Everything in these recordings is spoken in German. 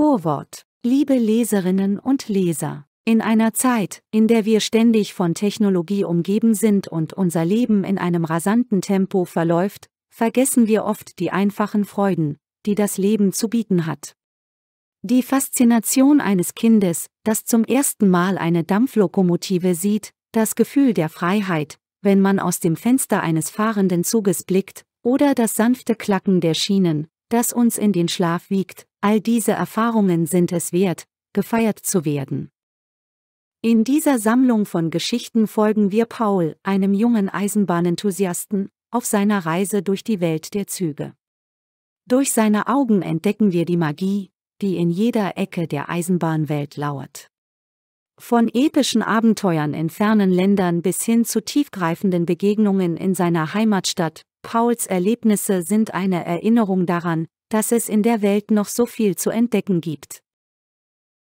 Vorwort Liebe Leserinnen und Leser, in einer Zeit, in der wir ständig von Technologie umgeben sind und unser Leben in einem rasanten Tempo verläuft, vergessen wir oft die einfachen Freuden, die das Leben zu bieten hat. Die Faszination eines Kindes, das zum ersten Mal eine Dampflokomotive sieht, das Gefühl der Freiheit, wenn man aus dem Fenster eines fahrenden Zuges blickt, oder das sanfte Klacken der Schienen, das uns in den Schlaf wiegt, all diese Erfahrungen sind es wert, gefeiert zu werden. In dieser Sammlung von Geschichten folgen wir Paul, einem jungen Eisenbahnenthusiasten, auf seiner Reise durch die Welt der Züge. Durch seine Augen entdecken wir die Magie, die in jeder Ecke der Eisenbahnwelt lauert. Von epischen Abenteuern in fernen Ländern bis hin zu tiefgreifenden Begegnungen in seiner Heimatstadt Pauls Erlebnisse sind eine Erinnerung daran, dass es in der Welt noch so viel zu entdecken gibt.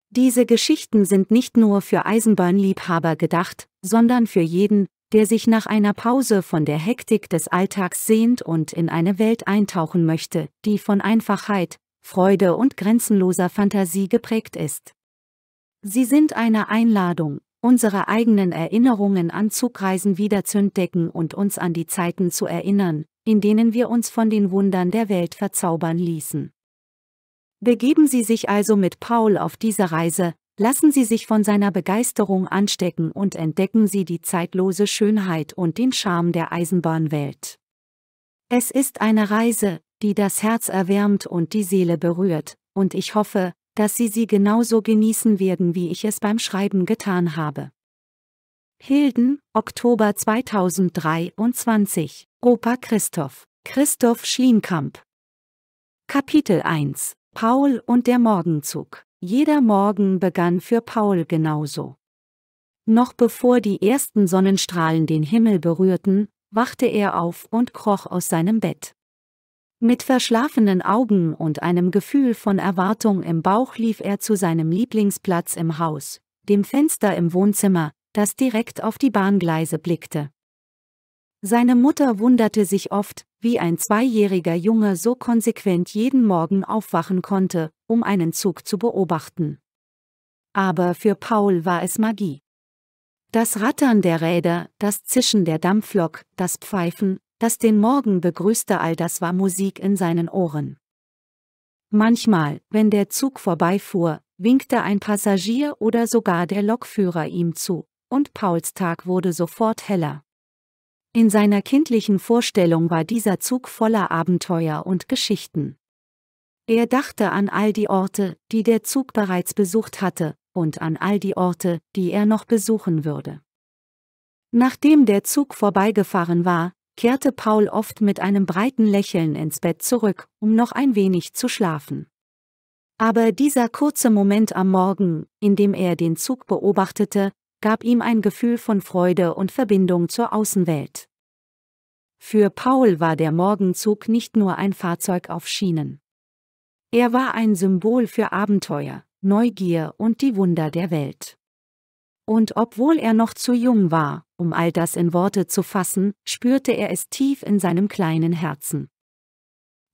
Diese Geschichten sind nicht nur für Eisenbahnliebhaber gedacht, sondern für jeden, der sich nach einer Pause von der Hektik des Alltags sehnt und in eine Welt eintauchen möchte, die von Einfachheit, Freude und grenzenloser Fantasie geprägt ist. Sie sind eine Einladung, unsere eigenen Erinnerungen an Zugreisen wieder zu entdecken und uns an die Zeiten zu erinnern, in denen wir uns von den Wundern der Welt verzaubern ließen. Begeben Sie sich also mit Paul auf diese Reise, lassen Sie sich von seiner Begeisterung anstecken und entdecken Sie die zeitlose Schönheit und den Charme der Eisenbahnwelt. Es ist eine Reise, die das Herz erwärmt und die Seele berührt, und ich hoffe, dass Sie sie genauso genießen werden, wie ich es beim Schreiben getan habe. Hilden, Oktober 2023 Opa Christoph, Christoph Schlienkamp. Kapitel 1 Paul und der Morgenzug. Jeder Morgen begann für Paul genauso. Noch bevor die ersten Sonnenstrahlen den Himmel berührten, wachte er auf und kroch aus seinem Bett. Mit verschlafenen Augen und einem Gefühl von Erwartung im Bauch lief er zu seinem Lieblingsplatz im Haus, dem Fenster im Wohnzimmer, das direkt auf die Bahngleise blickte. Seine Mutter wunderte sich oft, wie ein zweijähriger Junge so konsequent jeden Morgen aufwachen konnte, um einen Zug zu beobachten. Aber für Paul war es Magie. Das Rattern der Räder, das Zischen der Dampflok, das Pfeifen, das den Morgen begrüßte, all das war Musik in seinen Ohren. Manchmal, wenn der Zug vorbeifuhr, winkte ein Passagier oder sogar der Lokführer ihm zu, und Pauls Tag wurde sofort heller. In seiner kindlichen Vorstellung war dieser Zug voller Abenteuer und Geschichten. Er dachte an all die Orte, die der Zug bereits besucht hatte, und an all die Orte, die er noch besuchen würde. Nachdem der Zug vorbeigefahren war, kehrte Paul oft mit einem breiten Lächeln ins Bett zurück, um noch ein wenig zu schlafen. Aber dieser kurze Moment am Morgen, in dem er den Zug beobachtete, gab ihm ein Gefühl von Freude und Verbindung zur Außenwelt. Für Paul war der Morgenzug nicht nur ein Fahrzeug auf Schienen. Er war ein Symbol für Abenteuer, Neugier und die Wunder der Welt. Und obwohl er noch zu jung war, um all das in Worte zu fassen, spürte er es tief in seinem kleinen Herzen.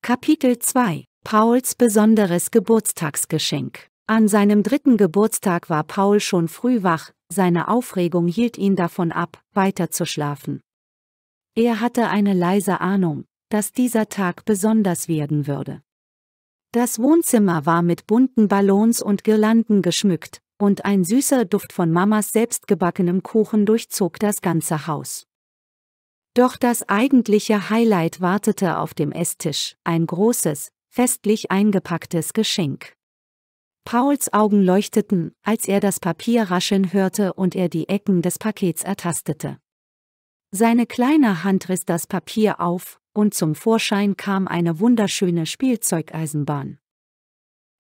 Kapitel 2 Pauls besonderes Geburtstagsgeschenk an seinem dritten Geburtstag war Paul schon früh wach, seine Aufregung hielt ihn davon ab, weiterzuschlafen. Er hatte eine leise Ahnung, dass dieser Tag besonders werden würde. Das Wohnzimmer war mit bunten Ballons und Girlanden geschmückt, und ein süßer Duft von Mamas selbstgebackenem Kuchen durchzog das ganze Haus. Doch das eigentliche Highlight wartete auf dem Esstisch, ein großes, festlich eingepacktes Geschenk. Pauls Augen leuchteten, als er das Papier rascheln hörte und er die Ecken des Pakets ertastete. Seine kleine Hand riss das Papier auf, und zum Vorschein kam eine wunderschöne Spielzeugeisenbahn.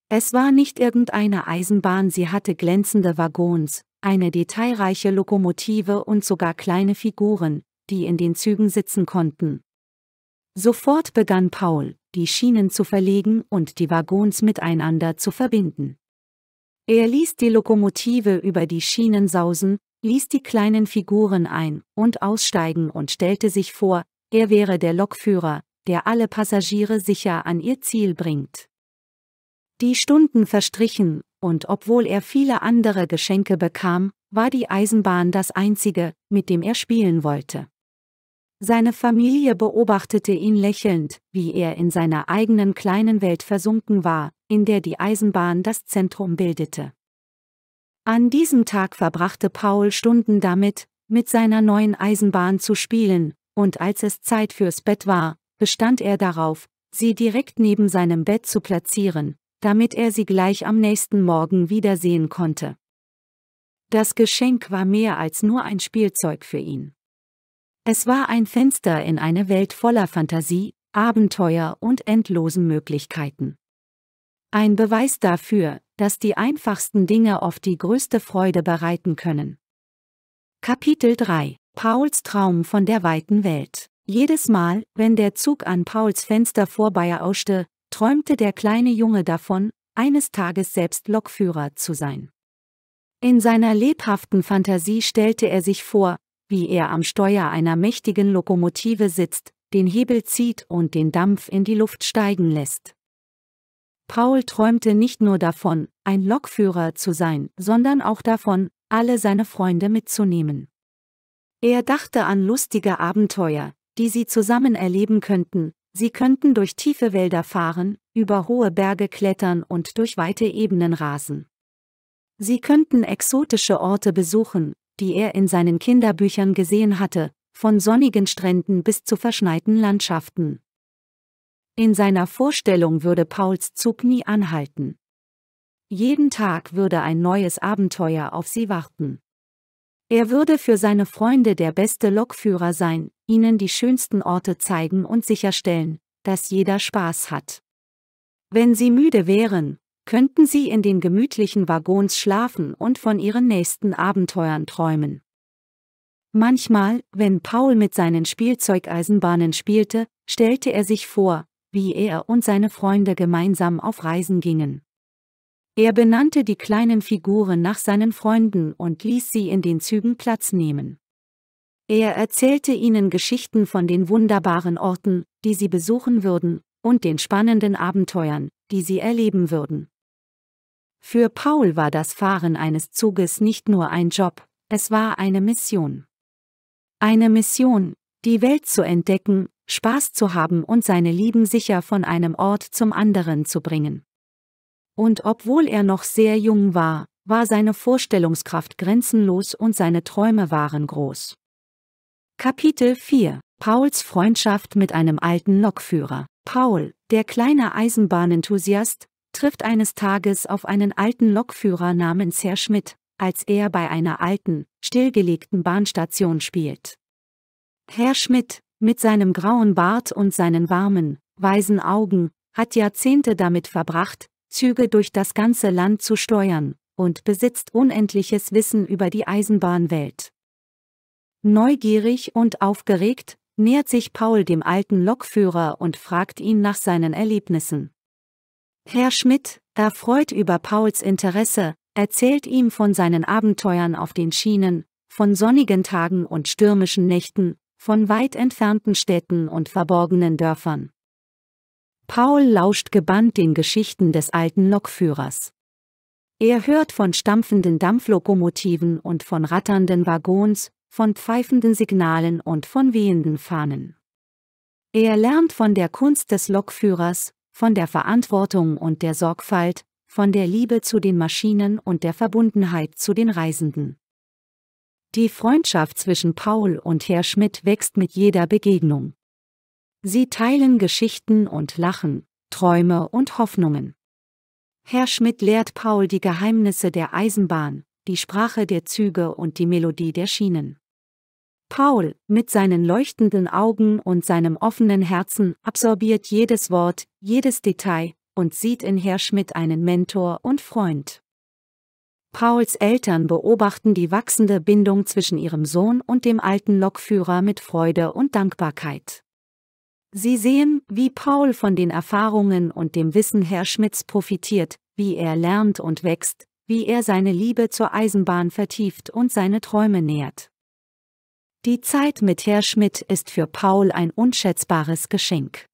Es war nicht irgendeine Eisenbahn, sie hatte glänzende Waggons, eine detailreiche Lokomotive und sogar kleine Figuren, die in den Zügen sitzen konnten, Sofort begann Paul, die Schienen zu verlegen und die Waggons miteinander zu verbinden. Er ließ die Lokomotive über die Schienen sausen, ließ die kleinen Figuren ein und aussteigen und stellte sich vor, er wäre der Lokführer, der alle Passagiere sicher an ihr Ziel bringt. Die Stunden verstrichen, und obwohl er viele andere Geschenke bekam, war die Eisenbahn das einzige, mit dem er spielen wollte. Seine Familie beobachtete ihn lächelnd, wie er in seiner eigenen kleinen Welt versunken war, in der die Eisenbahn das Zentrum bildete. An diesem Tag verbrachte Paul Stunden damit, mit seiner neuen Eisenbahn zu spielen, und als es Zeit fürs Bett war, bestand er darauf, sie direkt neben seinem Bett zu platzieren, damit er sie gleich am nächsten Morgen wiedersehen konnte. Das Geschenk war mehr als nur ein Spielzeug für ihn. Es war ein Fenster in eine Welt voller Fantasie, Abenteuer und endlosen Möglichkeiten. Ein Beweis dafür, dass die einfachsten Dinge oft die größte Freude bereiten können. Kapitel 3 Pauls Traum von der weiten Welt Jedes Mal, wenn der Zug an Pauls Fenster vorbei vorbeiauschte, träumte der kleine Junge davon, eines Tages selbst Lokführer zu sein. In seiner lebhaften Fantasie stellte er sich vor, wie er am Steuer einer mächtigen Lokomotive sitzt, den Hebel zieht und den Dampf in die Luft steigen lässt. Paul träumte nicht nur davon, ein Lokführer zu sein, sondern auch davon, alle seine Freunde mitzunehmen. Er dachte an lustige Abenteuer, die sie zusammen erleben könnten, sie könnten durch tiefe Wälder fahren, über hohe Berge klettern und durch weite Ebenen rasen. Sie könnten exotische Orte besuchen, die er in seinen Kinderbüchern gesehen hatte, von sonnigen Stränden bis zu verschneiten Landschaften. In seiner Vorstellung würde Pauls Zug nie anhalten. Jeden Tag würde ein neues Abenteuer auf sie warten. Er würde für seine Freunde der beste Lokführer sein, ihnen die schönsten Orte zeigen und sicherstellen, dass jeder Spaß hat. Wenn sie müde wären, könnten sie in den gemütlichen Waggons schlafen und von ihren nächsten Abenteuern träumen. Manchmal, wenn Paul mit seinen Spielzeugeisenbahnen spielte, stellte er sich vor, wie er und seine Freunde gemeinsam auf Reisen gingen. Er benannte die kleinen Figuren nach seinen Freunden und ließ sie in den Zügen Platz nehmen. Er erzählte ihnen Geschichten von den wunderbaren Orten, die sie besuchen würden, und den spannenden Abenteuern, die sie erleben würden. Für Paul war das Fahren eines Zuges nicht nur ein Job, es war eine Mission. Eine Mission, die Welt zu entdecken, Spaß zu haben und seine Lieben sicher von einem Ort zum anderen zu bringen. Und obwohl er noch sehr jung war, war seine Vorstellungskraft grenzenlos und seine Träume waren groß. Kapitel 4 Pauls Freundschaft mit einem alten Lokführer Paul, der kleine Eisenbahnenthusiast, trifft eines Tages auf einen alten Lokführer namens Herr Schmidt, als er bei einer alten, stillgelegten Bahnstation spielt. Herr Schmidt, mit seinem grauen Bart und seinen warmen, weisen Augen, hat Jahrzehnte damit verbracht, Züge durch das ganze Land zu steuern und besitzt unendliches Wissen über die Eisenbahnwelt. Neugierig und aufgeregt nähert sich Paul dem alten Lokführer und fragt ihn nach seinen Erlebnissen. Herr Schmidt, erfreut über Pauls Interesse, erzählt ihm von seinen Abenteuern auf den Schienen, von sonnigen Tagen und stürmischen Nächten, von weit entfernten Städten und verborgenen Dörfern. Paul lauscht gebannt den Geschichten des alten Lokführers. Er hört von stampfenden Dampflokomotiven und von ratternden Waggons, von pfeifenden Signalen und von wehenden Fahnen. Er lernt von der Kunst des Lokführers, von der Verantwortung und der Sorgfalt, von der Liebe zu den Maschinen und der Verbundenheit zu den Reisenden. Die Freundschaft zwischen Paul und Herr Schmidt wächst mit jeder Begegnung. Sie teilen Geschichten und Lachen, Träume und Hoffnungen. Herr Schmidt lehrt Paul die Geheimnisse der Eisenbahn, die Sprache der Züge und die Melodie der Schienen. Paul, mit seinen leuchtenden Augen und seinem offenen Herzen, absorbiert jedes Wort, jedes Detail und sieht in Herr Schmidt einen Mentor und Freund. Pauls Eltern beobachten die wachsende Bindung zwischen ihrem Sohn und dem alten Lokführer mit Freude und Dankbarkeit. Sie sehen, wie Paul von den Erfahrungen und dem Wissen Herr Schmidts profitiert, wie er lernt und wächst, wie er seine Liebe zur Eisenbahn vertieft und seine Träume nähert. Die Zeit mit Herr Schmidt ist für Paul ein unschätzbares Geschenk.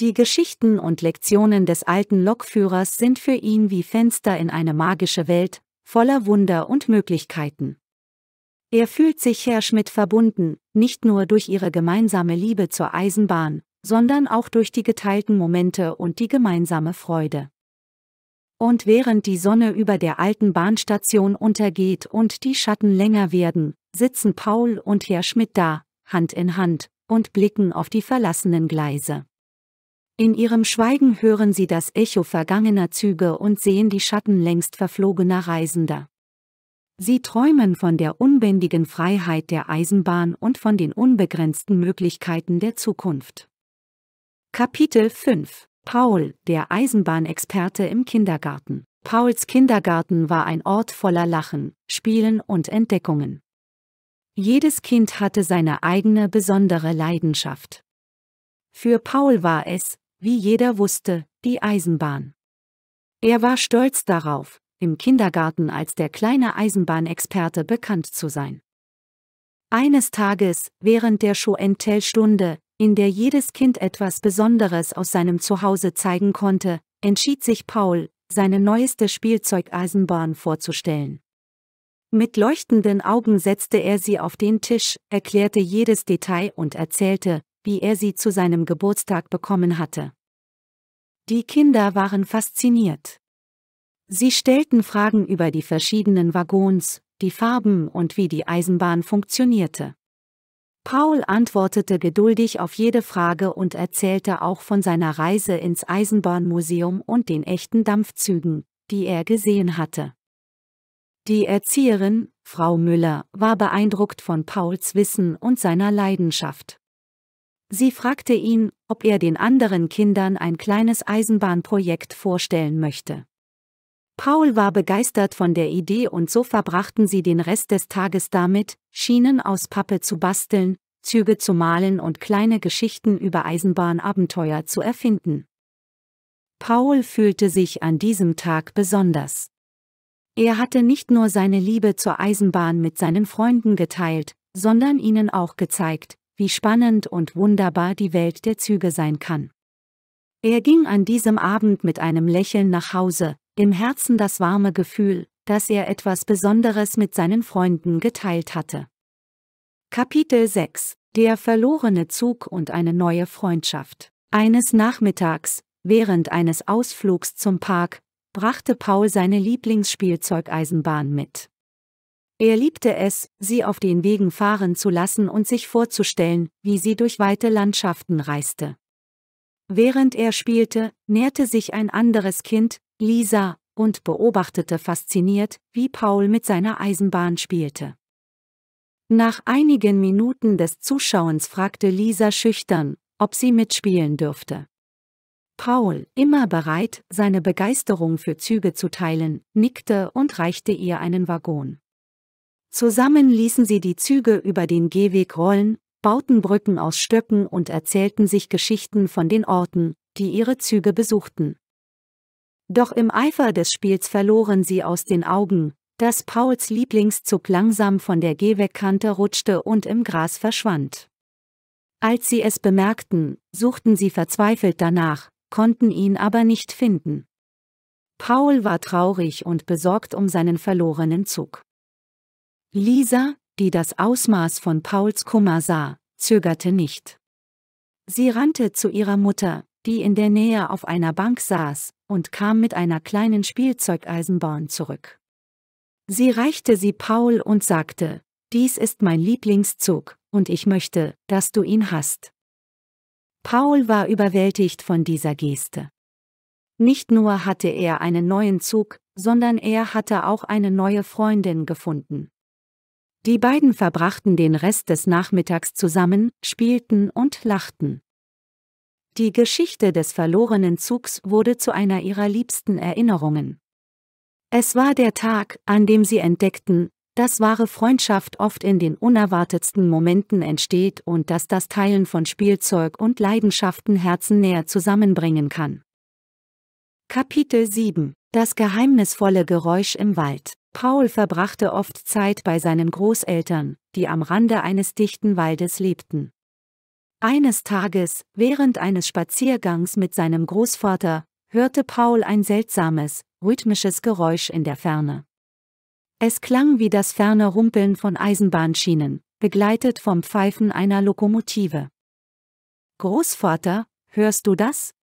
Die Geschichten und Lektionen des alten Lokführers sind für ihn wie Fenster in eine magische Welt, voller Wunder und Möglichkeiten. Er fühlt sich Herr Schmidt verbunden, nicht nur durch ihre gemeinsame Liebe zur Eisenbahn, sondern auch durch die geteilten Momente und die gemeinsame Freude. Und während die Sonne über der alten Bahnstation untergeht und die Schatten länger werden, sitzen Paul und Herr Schmidt da, Hand in Hand, und blicken auf die verlassenen Gleise. In ihrem Schweigen hören sie das Echo vergangener Züge und sehen die Schatten längst verflogener Reisender. Sie träumen von der unbändigen Freiheit der Eisenbahn und von den unbegrenzten Möglichkeiten der Zukunft. Kapitel 5 Paul, der Eisenbahnexperte im Kindergarten. Pauls Kindergarten war ein Ort voller Lachen, Spielen und Entdeckungen. Jedes Kind hatte seine eigene besondere Leidenschaft. Für Paul war es, wie jeder wusste, die Eisenbahn. Er war stolz darauf, im Kindergarten als der kleine Eisenbahnexperte bekannt zu sein. Eines Tages, während der Schoentel-Stunde, in der jedes Kind etwas Besonderes aus seinem Zuhause zeigen konnte, entschied sich Paul, seine neueste Spielzeugeisenbahn vorzustellen. Mit leuchtenden Augen setzte er sie auf den Tisch, erklärte jedes Detail und erzählte, wie er sie zu seinem Geburtstag bekommen hatte. Die Kinder waren fasziniert. Sie stellten Fragen über die verschiedenen Waggons, die Farben und wie die Eisenbahn funktionierte. Paul antwortete geduldig auf jede Frage und erzählte auch von seiner Reise ins Eisenbahnmuseum und den echten Dampfzügen, die er gesehen hatte. Die Erzieherin, Frau Müller, war beeindruckt von Pauls Wissen und seiner Leidenschaft. Sie fragte ihn, ob er den anderen Kindern ein kleines Eisenbahnprojekt vorstellen möchte. Paul war begeistert von der Idee und so verbrachten sie den Rest des Tages damit, Schienen aus Pappe zu basteln, Züge zu malen und kleine Geschichten über Eisenbahnabenteuer zu erfinden. Paul fühlte sich an diesem Tag besonders. Er hatte nicht nur seine Liebe zur Eisenbahn mit seinen Freunden geteilt, sondern ihnen auch gezeigt, wie spannend und wunderbar die Welt der Züge sein kann. Er ging an diesem Abend mit einem Lächeln nach Hause, im Herzen das warme Gefühl, dass er etwas Besonderes mit seinen Freunden geteilt hatte. Kapitel 6 Der verlorene Zug und eine neue Freundschaft. Eines Nachmittags, während eines Ausflugs zum Park, brachte Paul seine Lieblingsspielzeugeisenbahn mit. Er liebte es, sie auf den Wegen fahren zu lassen und sich vorzustellen, wie sie durch weite Landschaften reiste. Während er spielte, nährte sich ein anderes Kind, Lisa und beobachtete fasziniert, wie Paul mit seiner Eisenbahn spielte. Nach einigen Minuten des Zuschauens fragte Lisa schüchtern, ob sie mitspielen dürfte. Paul, immer bereit, seine Begeisterung für Züge zu teilen, nickte und reichte ihr einen Waggon. Zusammen ließen sie die Züge über den Gehweg rollen, bauten Brücken aus Stöcken und erzählten sich Geschichten von den Orten, die ihre Züge besuchten. Doch im Eifer des Spiels verloren sie aus den Augen, dass Pauls Lieblingszug langsam von der Gehwegkante rutschte und im Gras verschwand. Als sie es bemerkten, suchten sie verzweifelt danach, konnten ihn aber nicht finden. Paul war traurig und besorgt um seinen verlorenen Zug. Lisa, die das Ausmaß von Pauls Kummer sah, zögerte nicht. Sie rannte zu ihrer Mutter, die in der Nähe auf einer Bank saß, und kam mit einer kleinen Spielzeugeisenbahn zurück. Sie reichte sie Paul und sagte, dies ist mein Lieblingszug, und ich möchte, dass du ihn hast. Paul war überwältigt von dieser Geste. Nicht nur hatte er einen neuen Zug, sondern er hatte auch eine neue Freundin gefunden. Die beiden verbrachten den Rest des Nachmittags zusammen, spielten und lachten. Die Geschichte des verlorenen Zugs wurde zu einer ihrer liebsten Erinnerungen. Es war der Tag, an dem sie entdeckten, dass wahre Freundschaft oft in den unerwartetsten Momenten entsteht und dass das Teilen von Spielzeug und Leidenschaften Herzen näher zusammenbringen kann. Kapitel 7 Das geheimnisvolle Geräusch im Wald Paul verbrachte oft Zeit bei seinen Großeltern, die am Rande eines dichten Waldes lebten. Eines Tages, während eines Spaziergangs mit seinem Großvater, hörte Paul ein seltsames, rhythmisches Geräusch in der Ferne. Es klang wie das ferne Rumpeln von Eisenbahnschienen, begleitet vom Pfeifen einer Lokomotive. Großvater, hörst du das?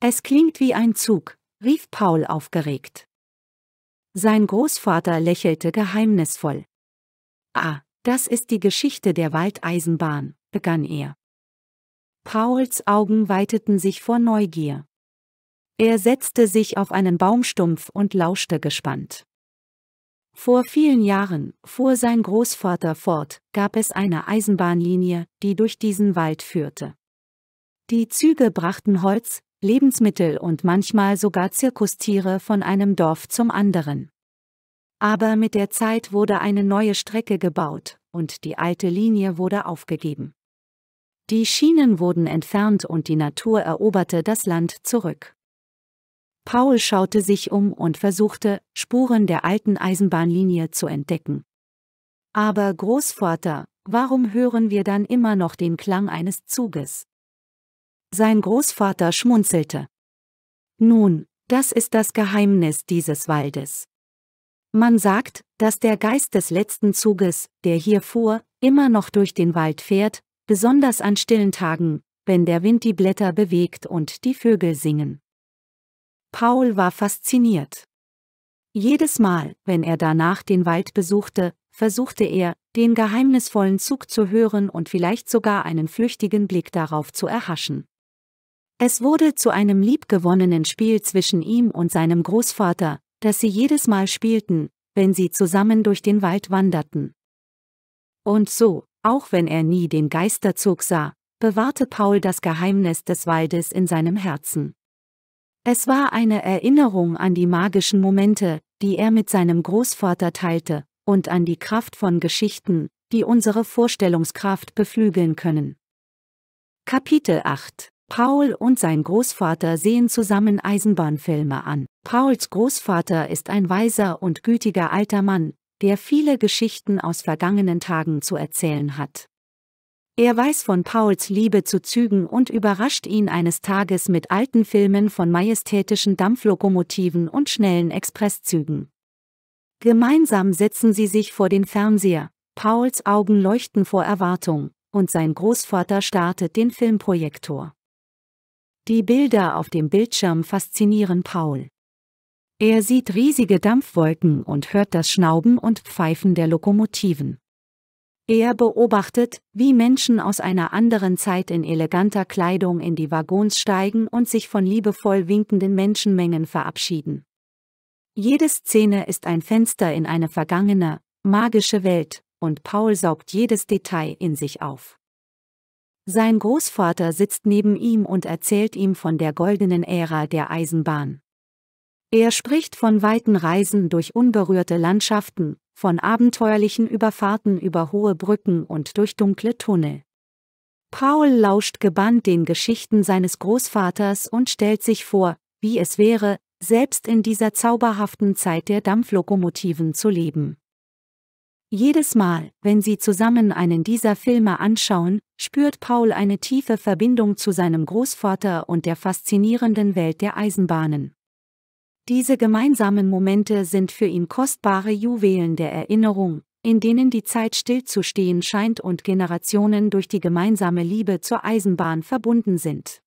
Es klingt wie ein Zug, rief Paul aufgeregt. Sein Großvater lächelte geheimnisvoll. Ah, das ist die Geschichte der Waldeisenbahn, begann er. Pauls Augen weiteten sich vor Neugier. Er setzte sich auf einen Baumstumpf und lauschte gespannt. Vor vielen Jahren, fuhr sein Großvater fort, gab es eine Eisenbahnlinie, die durch diesen Wald führte. Die Züge brachten Holz, Lebensmittel und manchmal sogar Zirkustiere von einem Dorf zum anderen. Aber mit der Zeit wurde eine neue Strecke gebaut, und die alte Linie wurde aufgegeben. Die Schienen wurden entfernt und die Natur eroberte das Land zurück. Paul schaute sich um und versuchte, Spuren der alten Eisenbahnlinie zu entdecken. Aber Großvater, warum hören wir dann immer noch den Klang eines Zuges? Sein Großvater schmunzelte. Nun, das ist das Geheimnis dieses Waldes. Man sagt, dass der Geist des letzten Zuges, der hier fuhr, immer noch durch den Wald fährt, besonders an stillen Tagen, wenn der Wind die Blätter bewegt und die Vögel singen. Paul war fasziniert. Jedes Mal, wenn er danach den Wald besuchte, versuchte er, den geheimnisvollen Zug zu hören und vielleicht sogar einen flüchtigen Blick darauf zu erhaschen. Es wurde zu einem liebgewonnenen Spiel zwischen ihm und seinem Großvater, das sie jedes Mal spielten, wenn sie zusammen durch den Wald wanderten. Und so, auch wenn er nie den Geisterzug sah, bewahrte Paul das Geheimnis des Waldes in seinem Herzen. Es war eine Erinnerung an die magischen Momente, die er mit seinem Großvater teilte, und an die Kraft von Geschichten, die unsere Vorstellungskraft beflügeln können. Kapitel 8 Paul und sein Großvater sehen zusammen Eisenbahnfilme an. Pauls Großvater ist ein weiser und gütiger alter Mann, der viele Geschichten aus vergangenen Tagen zu erzählen hat. Er weiß von Pauls Liebe zu Zügen und überrascht ihn eines Tages mit alten Filmen von majestätischen Dampflokomotiven und schnellen Expresszügen. Gemeinsam setzen sie sich vor den Fernseher, Pauls Augen leuchten vor Erwartung, und sein Großvater startet den Filmprojektor. Die Bilder auf dem Bildschirm faszinieren Paul. Er sieht riesige Dampfwolken und hört das Schnauben und Pfeifen der Lokomotiven. Er beobachtet, wie Menschen aus einer anderen Zeit in eleganter Kleidung in die Waggons steigen und sich von liebevoll winkenden Menschenmengen verabschieden. Jede Szene ist ein Fenster in eine vergangene, magische Welt, und Paul saugt jedes Detail in sich auf. Sein Großvater sitzt neben ihm und erzählt ihm von der goldenen Ära der Eisenbahn. Er spricht von weiten Reisen durch unberührte Landschaften, von abenteuerlichen Überfahrten über hohe Brücken und durch dunkle Tunnel. Paul lauscht gebannt den Geschichten seines Großvaters und stellt sich vor, wie es wäre, selbst in dieser zauberhaften Zeit der Dampflokomotiven zu leben. Jedes Mal, wenn sie zusammen einen dieser Filme anschauen, spürt Paul eine tiefe Verbindung zu seinem Großvater und der faszinierenden Welt der Eisenbahnen. Diese gemeinsamen Momente sind für ihn kostbare Juwelen der Erinnerung, in denen die Zeit stillzustehen scheint und Generationen durch die gemeinsame Liebe zur Eisenbahn verbunden sind.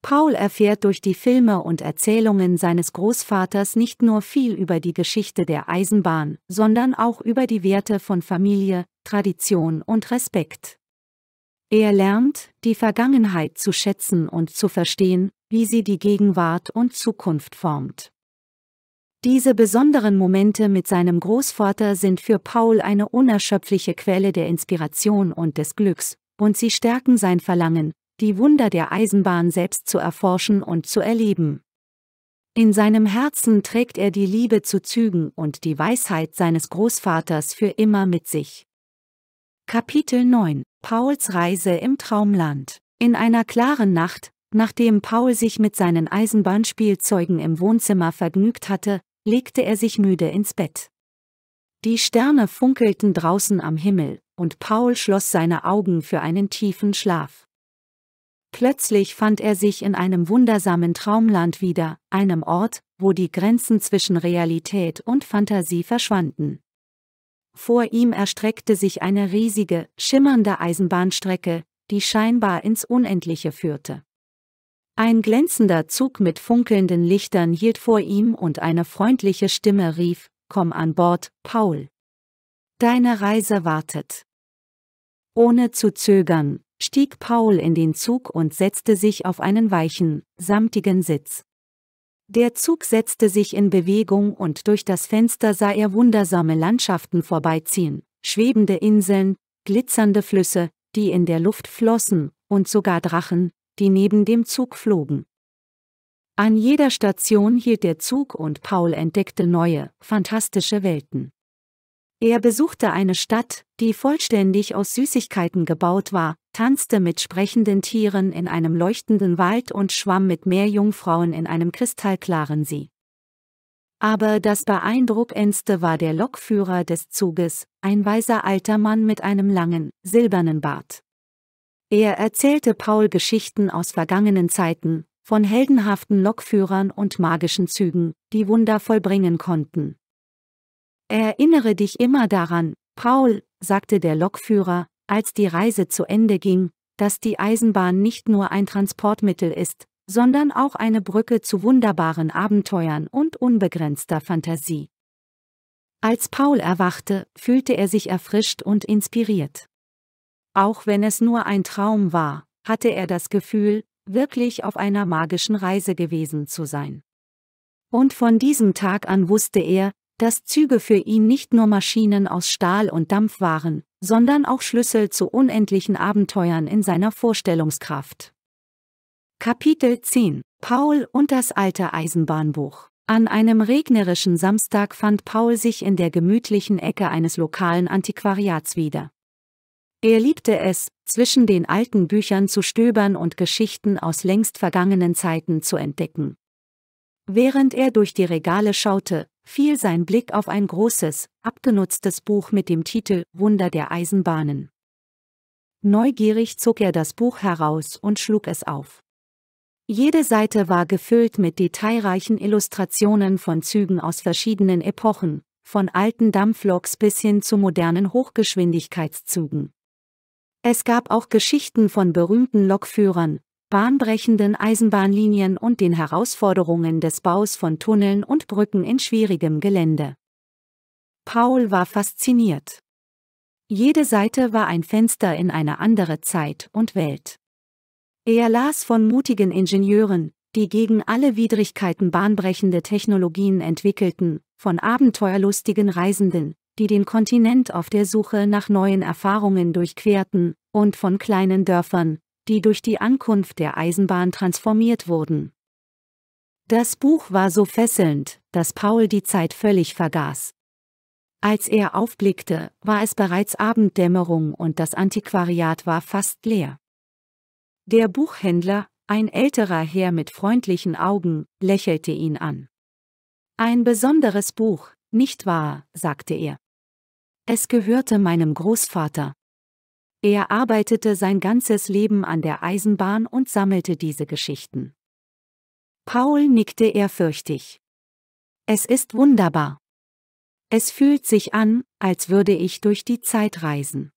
Paul erfährt durch die Filme und Erzählungen seines Großvaters nicht nur viel über die Geschichte der Eisenbahn, sondern auch über die Werte von Familie, Tradition und Respekt. Er lernt, die Vergangenheit zu schätzen und zu verstehen, wie sie die Gegenwart und Zukunft formt. Diese besonderen Momente mit seinem Großvater sind für Paul eine unerschöpfliche Quelle der Inspiration und des Glücks, und sie stärken sein Verlangen, die Wunder der Eisenbahn selbst zu erforschen und zu erleben. In seinem Herzen trägt er die Liebe zu Zügen und die Weisheit seines Großvaters für immer mit sich. Kapitel 9 Pauls Reise im Traumland In einer klaren Nacht, Nachdem Paul sich mit seinen Eisenbahnspielzeugen im Wohnzimmer vergnügt hatte, legte er sich müde ins Bett. Die Sterne funkelten draußen am Himmel, und Paul schloss seine Augen für einen tiefen Schlaf. Plötzlich fand er sich in einem wundersamen Traumland wieder, einem Ort, wo die Grenzen zwischen Realität und Fantasie verschwanden. Vor ihm erstreckte sich eine riesige, schimmernde Eisenbahnstrecke, die scheinbar ins Unendliche führte. Ein glänzender Zug mit funkelnden Lichtern hielt vor ihm und eine freundliche Stimme rief, Komm an Bord, Paul. Deine Reise wartet. Ohne zu zögern, stieg Paul in den Zug und setzte sich auf einen weichen, samtigen Sitz. Der Zug setzte sich in Bewegung und durch das Fenster sah er wundersame Landschaften vorbeiziehen, schwebende Inseln, glitzernde Flüsse, die in der Luft flossen, und sogar Drachen, die neben dem Zug flogen. An jeder Station hielt der Zug und Paul entdeckte neue, fantastische Welten. Er besuchte eine Stadt, die vollständig aus Süßigkeiten gebaut war, tanzte mit sprechenden Tieren in einem leuchtenden Wald und schwamm mit Meerjungfrauen in einem kristallklaren See. Aber das beeindruckendste war der Lokführer des Zuges, ein weiser alter Mann mit einem langen, silbernen Bart. Er erzählte Paul Geschichten aus vergangenen Zeiten, von heldenhaften Lokführern und magischen Zügen, die Wunder vollbringen konnten. Erinnere dich immer daran, Paul, sagte der Lokführer, als die Reise zu Ende ging, dass die Eisenbahn nicht nur ein Transportmittel ist, sondern auch eine Brücke zu wunderbaren Abenteuern und unbegrenzter Fantasie. Als Paul erwachte, fühlte er sich erfrischt und inspiriert. Auch wenn es nur ein Traum war, hatte er das Gefühl, wirklich auf einer magischen Reise gewesen zu sein. Und von diesem Tag an wusste er, dass Züge für ihn nicht nur Maschinen aus Stahl und Dampf waren, sondern auch Schlüssel zu unendlichen Abenteuern in seiner Vorstellungskraft. Kapitel 10 Paul und das alte Eisenbahnbuch An einem regnerischen Samstag fand Paul sich in der gemütlichen Ecke eines lokalen Antiquariats wieder. Er liebte es, zwischen den alten Büchern zu stöbern und Geschichten aus längst vergangenen Zeiten zu entdecken. Während er durch die Regale schaute, fiel sein Blick auf ein großes, abgenutztes Buch mit dem Titel Wunder der Eisenbahnen. Neugierig zog er das Buch heraus und schlug es auf. Jede Seite war gefüllt mit detailreichen Illustrationen von Zügen aus verschiedenen Epochen, von alten Dampfloks bis hin zu modernen Hochgeschwindigkeitszügen. Es gab auch Geschichten von berühmten Lokführern, bahnbrechenden Eisenbahnlinien und den Herausforderungen des Baus von Tunneln und Brücken in schwierigem Gelände. Paul war fasziniert. Jede Seite war ein Fenster in eine andere Zeit und Welt. Er las von mutigen Ingenieuren, die gegen alle Widrigkeiten bahnbrechende Technologien entwickelten, von abenteuerlustigen Reisenden, die den Kontinent auf der Suche nach neuen Erfahrungen durchquerten, und von kleinen Dörfern, die durch die Ankunft der Eisenbahn transformiert wurden. Das Buch war so fesselnd, dass Paul die Zeit völlig vergaß. Als er aufblickte, war es bereits Abenddämmerung und das Antiquariat war fast leer. Der Buchhändler, ein älterer Herr mit freundlichen Augen, lächelte ihn an. Ein besonderes Buch, nicht wahr, sagte er. Es gehörte meinem Großvater. Er arbeitete sein ganzes Leben an der Eisenbahn und sammelte diese Geschichten. Paul nickte ehrfürchtig. Es ist wunderbar. Es fühlt sich an, als würde ich durch die Zeit reisen.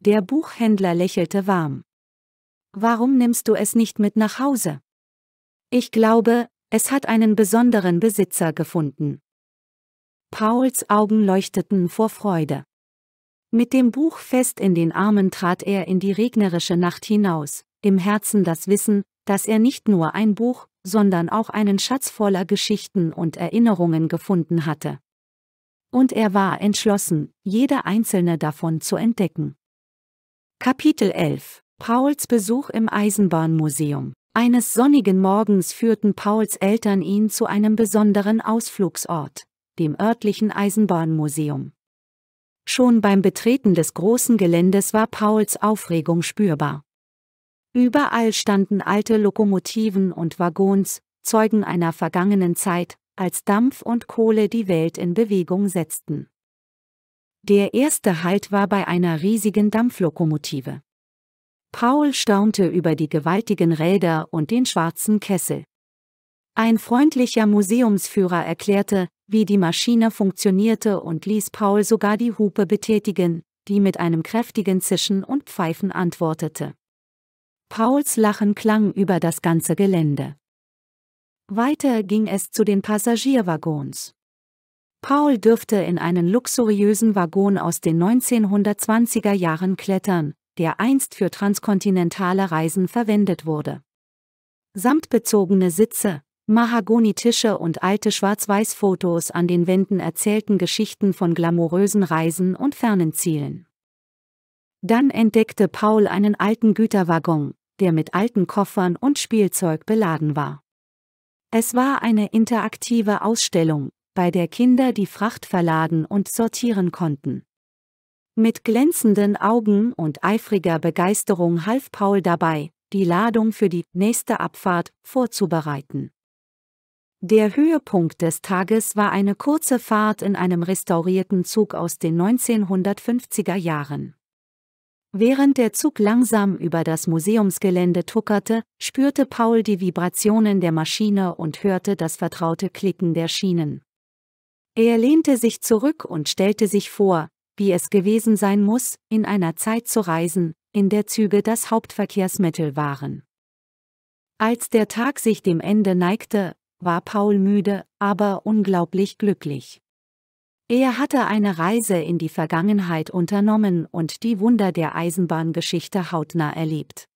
Der Buchhändler lächelte warm. Warum nimmst du es nicht mit nach Hause? Ich glaube, es hat einen besonderen Besitzer gefunden. Pauls Augen leuchteten vor Freude. Mit dem Buch fest in den Armen trat er in die regnerische Nacht hinaus, im Herzen das Wissen, dass er nicht nur ein Buch, sondern auch einen Schatz voller Geschichten und Erinnerungen gefunden hatte. Und er war entschlossen, jede einzelne davon zu entdecken. Kapitel 11 Pauls Besuch im Eisenbahnmuseum eines sonnigen Morgens führten Pauls Eltern ihn zu einem besonderen Ausflugsort dem örtlichen Eisenbahnmuseum. Schon beim Betreten des großen Geländes war Pauls Aufregung spürbar. Überall standen alte Lokomotiven und Waggons, Zeugen einer vergangenen Zeit, als Dampf und Kohle die Welt in Bewegung setzten. Der erste Halt war bei einer riesigen Dampflokomotive. Paul staunte über die gewaltigen Räder und den schwarzen Kessel. Ein freundlicher Museumsführer erklärte, wie die Maschine funktionierte und ließ Paul sogar die Hupe betätigen, die mit einem kräftigen Zischen und Pfeifen antwortete. Pauls Lachen klang über das ganze Gelände. Weiter ging es zu den Passagierwaggons. Paul dürfte in einen luxuriösen Waggon aus den 1920er Jahren klettern, der einst für transkontinentale Reisen verwendet wurde. Samtbezogene Sitze, Mahagonitische und alte Schwarz-Weiß-Fotos an den Wänden erzählten Geschichten von glamourösen Reisen und fernen Zielen. Dann entdeckte Paul einen alten Güterwaggon, der mit alten Koffern und Spielzeug beladen war. Es war eine interaktive Ausstellung, bei der Kinder die Fracht verladen und sortieren konnten. Mit glänzenden Augen und eifriger Begeisterung half Paul dabei, die Ladung für die nächste Abfahrt vorzubereiten. Der Höhepunkt des Tages war eine kurze Fahrt in einem restaurierten Zug aus den 1950er Jahren. Während der Zug langsam über das Museumsgelände tuckerte, spürte Paul die Vibrationen der Maschine und hörte das vertraute Klicken der Schienen. Er lehnte sich zurück und stellte sich vor, wie es gewesen sein muss, in einer Zeit zu reisen, in der Züge das Hauptverkehrsmittel waren. Als der Tag sich dem Ende neigte, war Paul müde, aber unglaublich glücklich. Er hatte eine Reise in die Vergangenheit unternommen und die Wunder der Eisenbahngeschichte hautnah erlebt.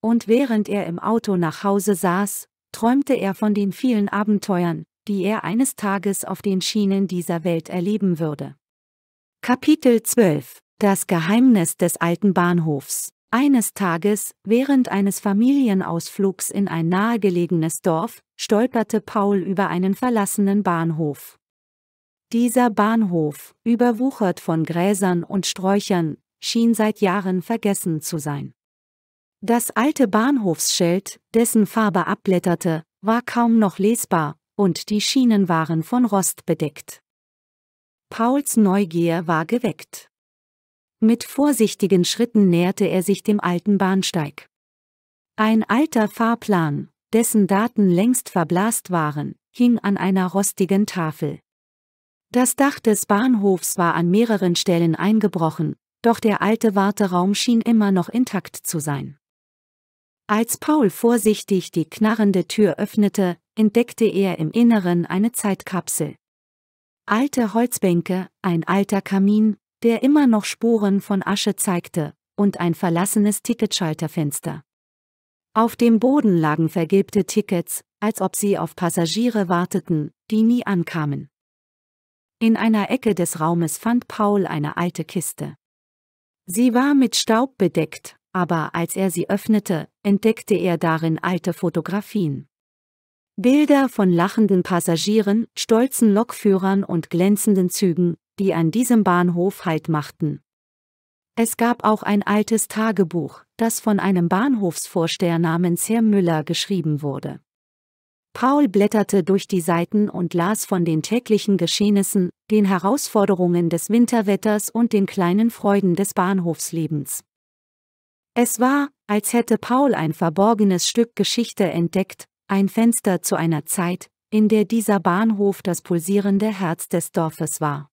Und während er im Auto nach Hause saß, träumte er von den vielen Abenteuern, die er eines Tages auf den Schienen dieser Welt erleben würde. Kapitel 12 Das Geheimnis des alten Bahnhofs eines Tages, während eines Familienausflugs in ein nahegelegenes Dorf, stolperte Paul über einen verlassenen Bahnhof. Dieser Bahnhof, überwuchert von Gräsern und Sträuchern, schien seit Jahren vergessen zu sein. Das alte Bahnhofsschild, dessen Farbe abblätterte, war kaum noch lesbar, und die Schienen waren von Rost bedeckt. Pauls Neugier war geweckt. Mit vorsichtigen Schritten näherte er sich dem alten Bahnsteig. Ein alter Fahrplan, dessen Daten längst verblasst waren, hing an einer rostigen Tafel. Das Dach des Bahnhofs war an mehreren Stellen eingebrochen, doch der alte Warteraum schien immer noch intakt zu sein. Als Paul vorsichtig die knarrende Tür öffnete, entdeckte er im Inneren eine Zeitkapsel. Alte Holzbänke, ein alter Kamin, der immer noch Spuren von Asche zeigte, und ein verlassenes Ticketschalterfenster. Auf dem Boden lagen vergilbte Tickets, als ob sie auf Passagiere warteten, die nie ankamen. In einer Ecke des Raumes fand Paul eine alte Kiste. Sie war mit Staub bedeckt, aber als er sie öffnete, entdeckte er darin alte Fotografien. Bilder von lachenden Passagieren, stolzen Lokführern und glänzenden Zügen, die an diesem Bahnhof Halt machten. Es gab auch ein altes Tagebuch, das von einem Bahnhofsvorsteher namens Herr Müller geschrieben wurde. Paul blätterte durch die Seiten und las von den täglichen Geschehnissen, den Herausforderungen des Winterwetters und den kleinen Freuden des Bahnhofslebens. Es war, als hätte Paul ein verborgenes Stück Geschichte entdeckt, ein Fenster zu einer Zeit, in der dieser Bahnhof das pulsierende Herz des Dorfes war.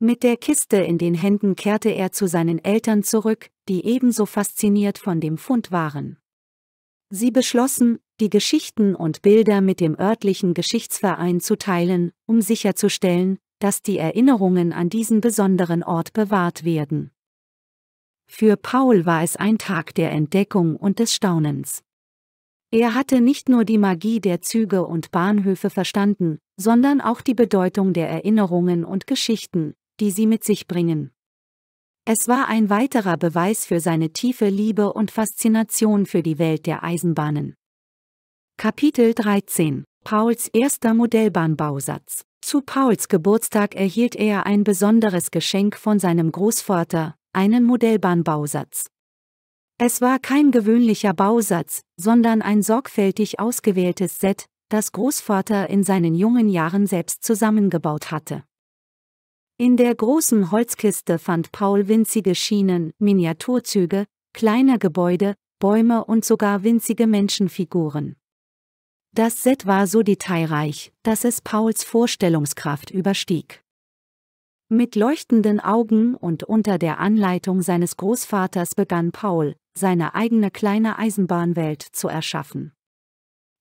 Mit der Kiste in den Händen kehrte er zu seinen Eltern zurück, die ebenso fasziniert von dem Fund waren. Sie beschlossen, die Geschichten und Bilder mit dem örtlichen Geschichtsverein zu teilen, um sicherzustellen, dass die Erinnerungen an diesen besonderen Ort bewahrt werden. Für Paul war es ein Tag der Entdeckung und des Staunens. Er hatte nicht nur die Magie der Züge und Bahnhöfe verstanden, sondern auch die Bedeutung der Erinnerungen und Geschichten, die sie mit sich bringen. Es war ein weiterer Beweis für seine tiefe Liebe und Faszination für die Welt der Eisenbahnen. Kapitel 13 Pauls erster Modellbahnbausatz Zu Pauls Geburtstag erhielt er ein besonderes Geschenk von seinem Großvater, einen Modellbahnbausatz. Es war kein gewöhnlicher Bausatz, sondern ein sorgfältig ausgewähltes Set, das Großvater in seinen jungen Jahren selbst zusammengebaut hatte. In der großen Holzkiste fand Paul winzige Schienen, Miniaturzüge, kleine Gebäude, Bäume und sogar winzige Menschenfiguren. Das Set war so detailreich, dass es Pauls Vorstellungskraft überstieg. Mit leuchtenden Augen und unter der Anleitung seines Großvaters begann Paul, seine eigene kleine Eisenbahnwelt zu erschaffen.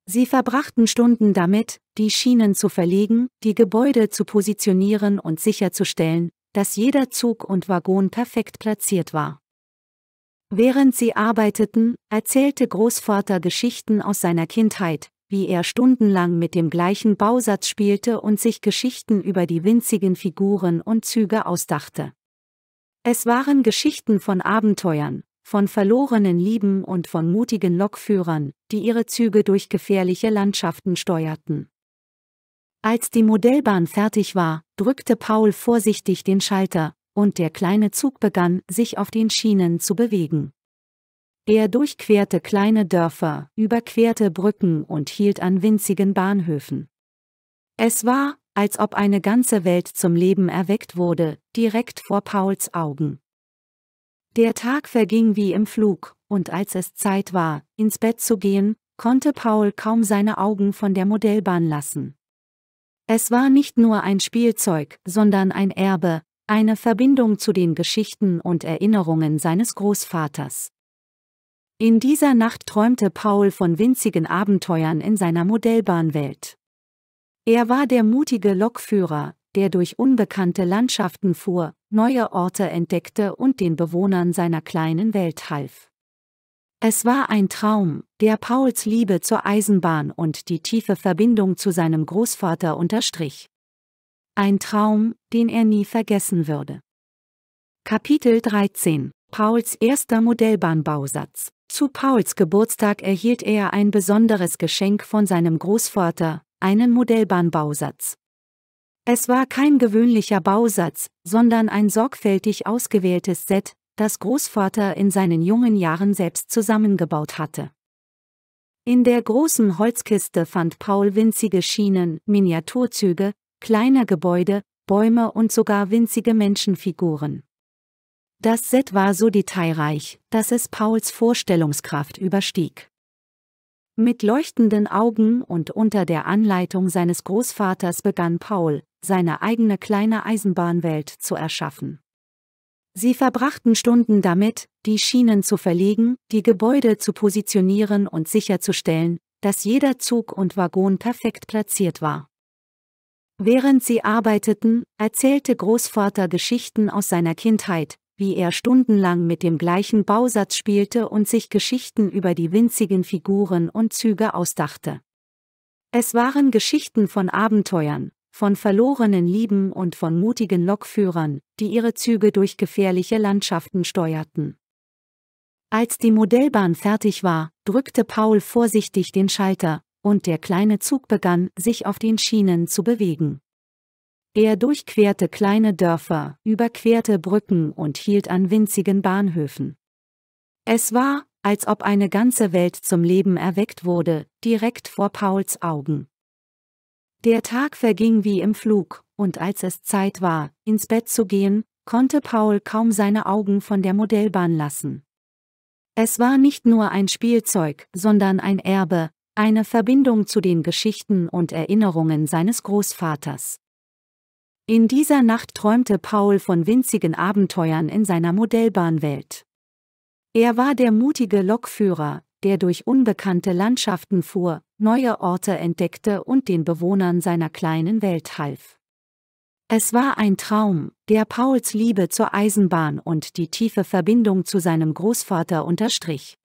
Sie verbrachten Stunden damit, die Schienen zu verlegen, die Gebäude zu positionieren und sicherzustellen, dass jeder Zug und Waggon perfekt platziert war. Während sie arbeiteten, erzählte Großvater Geschichten aus seiner Kindheit, wie er stundenlang mit dem gleichen Bausatz spielte und sich Geschichten über die winzigen Figuren und Züge ausdachte. Es waren Geschichten von Abenteuern, von verlorenen Lieben und von mutigen Lokführern, die ihre Züge durch gefährliche Landschaften steuerten. Als die Modellbahn fertig war, drückte Paul vorsichtig den Schalter, und der kleine Zug begann, sich auf den Schienen zu bewegen. Er durchquerte kleine Dörfer, überquerte Brücken und hielt an winzigen Bahnhöfen. Es war, als ob eine ganze Welt zum Leben erweckt wurde, direkt vor Pauls Augen. Der Tag verging wie im Flug, und als es Zeit war, ins Bett zu gehen, konnte Paul kaum seine Augen von der Modellbahn lassen. Es war nicht nur ein Spielzeug, sondern ein Erbe, eine Verbindung zu den Geschichten und Erinnerungen seines Großvaters. In dieser Nacht träumte Paul von winzigen Abenteuern in seiner Modellbahnwelt. Er war der mutige Lokführer, der durch unbekannte Landschaften fuhr, neue Orte entdeckte und den Bewohnern seiner kleinen Welt half. Es war ein Traum, der Pauls Liebe zur Eisenbahn und die tiefe Verbindung zu seinem Großvater unterstrich. Ein Traum, den er nie vergessen würde. Kapitel 13 Pauls erster Modellbahnbausatz Zu Pauls Geburtstag erhielt er ein besonderes Geschenk von seinem Großvater, einen Modellbahnbausatz, es war kein gewöhnlicher Bausatz, sondern ein sorgfältig ausgewähltes Set, das Großvater in seinen jungen Jahren selbst zusammengebaut hatte. In der großen Holzkiste fand Paul winzige Schienen, Miniaturzüge, kleine Gebäude, Bäume und sogar winzige Menschenfiguren. Das Set war so detailreich, dass es Pauls Vorstellungskraft überstieg. Mit leuchtenden Augen und unter der Anleitung seines Großvaters begann Paul, seine eigene kleine Eisenbahnwelt zu erschaffen. Sie verbrachten Stunden damit, die Schienen zu verlegen, die Gebäude zu positionieren und sicherzustellen, dass jeder Zug und Waggon perfekt platziert war. Während sie arbeiteten, erzählte Großvater Geschichten aus seiner Kindheit, wie er stundenlang mit dem gleichen Bausatz spielte und sich Geschichten über die winzigen Figuren und Züge ausdachte. Es waren Geschichten von Abenteuern, von verlorenen Lieben und von mutigen Lokführern, die ihre Züge durch gefährliche Landschaften steuerten. Als die Modellbahn fertig war, drückte Paul vorsichtig den Schalter, und der kleine Zug begann, sich auf den Schienen zu bewegen. Er durchquerte kleine Dörfer, überquerte Brücken und hielt an winzigen Bahnhöfen. Es war, als ob eine ganze Welt zum Leben erweckt wurde, direkt vor Pauls Augen. Der Tag verging wie im Flug, und als es Zeit war, ins Bett zu gehen, konnte Paul kaum seine Augen von der Modellbahn lassen. Es war nicht nur ein Spielzeug, sondern ein Erbe, eine Verbindung zu den Geschichten und Erinnerungen seines Großvaters. In dieser Nacht träumte Paul von winzigen Abenteuern in seiner Modellbahnwelt. Er war der mutige Lokführer, der durch unbekannte Landschaften fuhr, neue Orte entdeckte und den Bewohnern seiner kleinen Welt half. Es war ein Traum, der Pauls Liebe zur Eisenbahn und die tiefe Verbindung zu seinem Großvater unterstrich.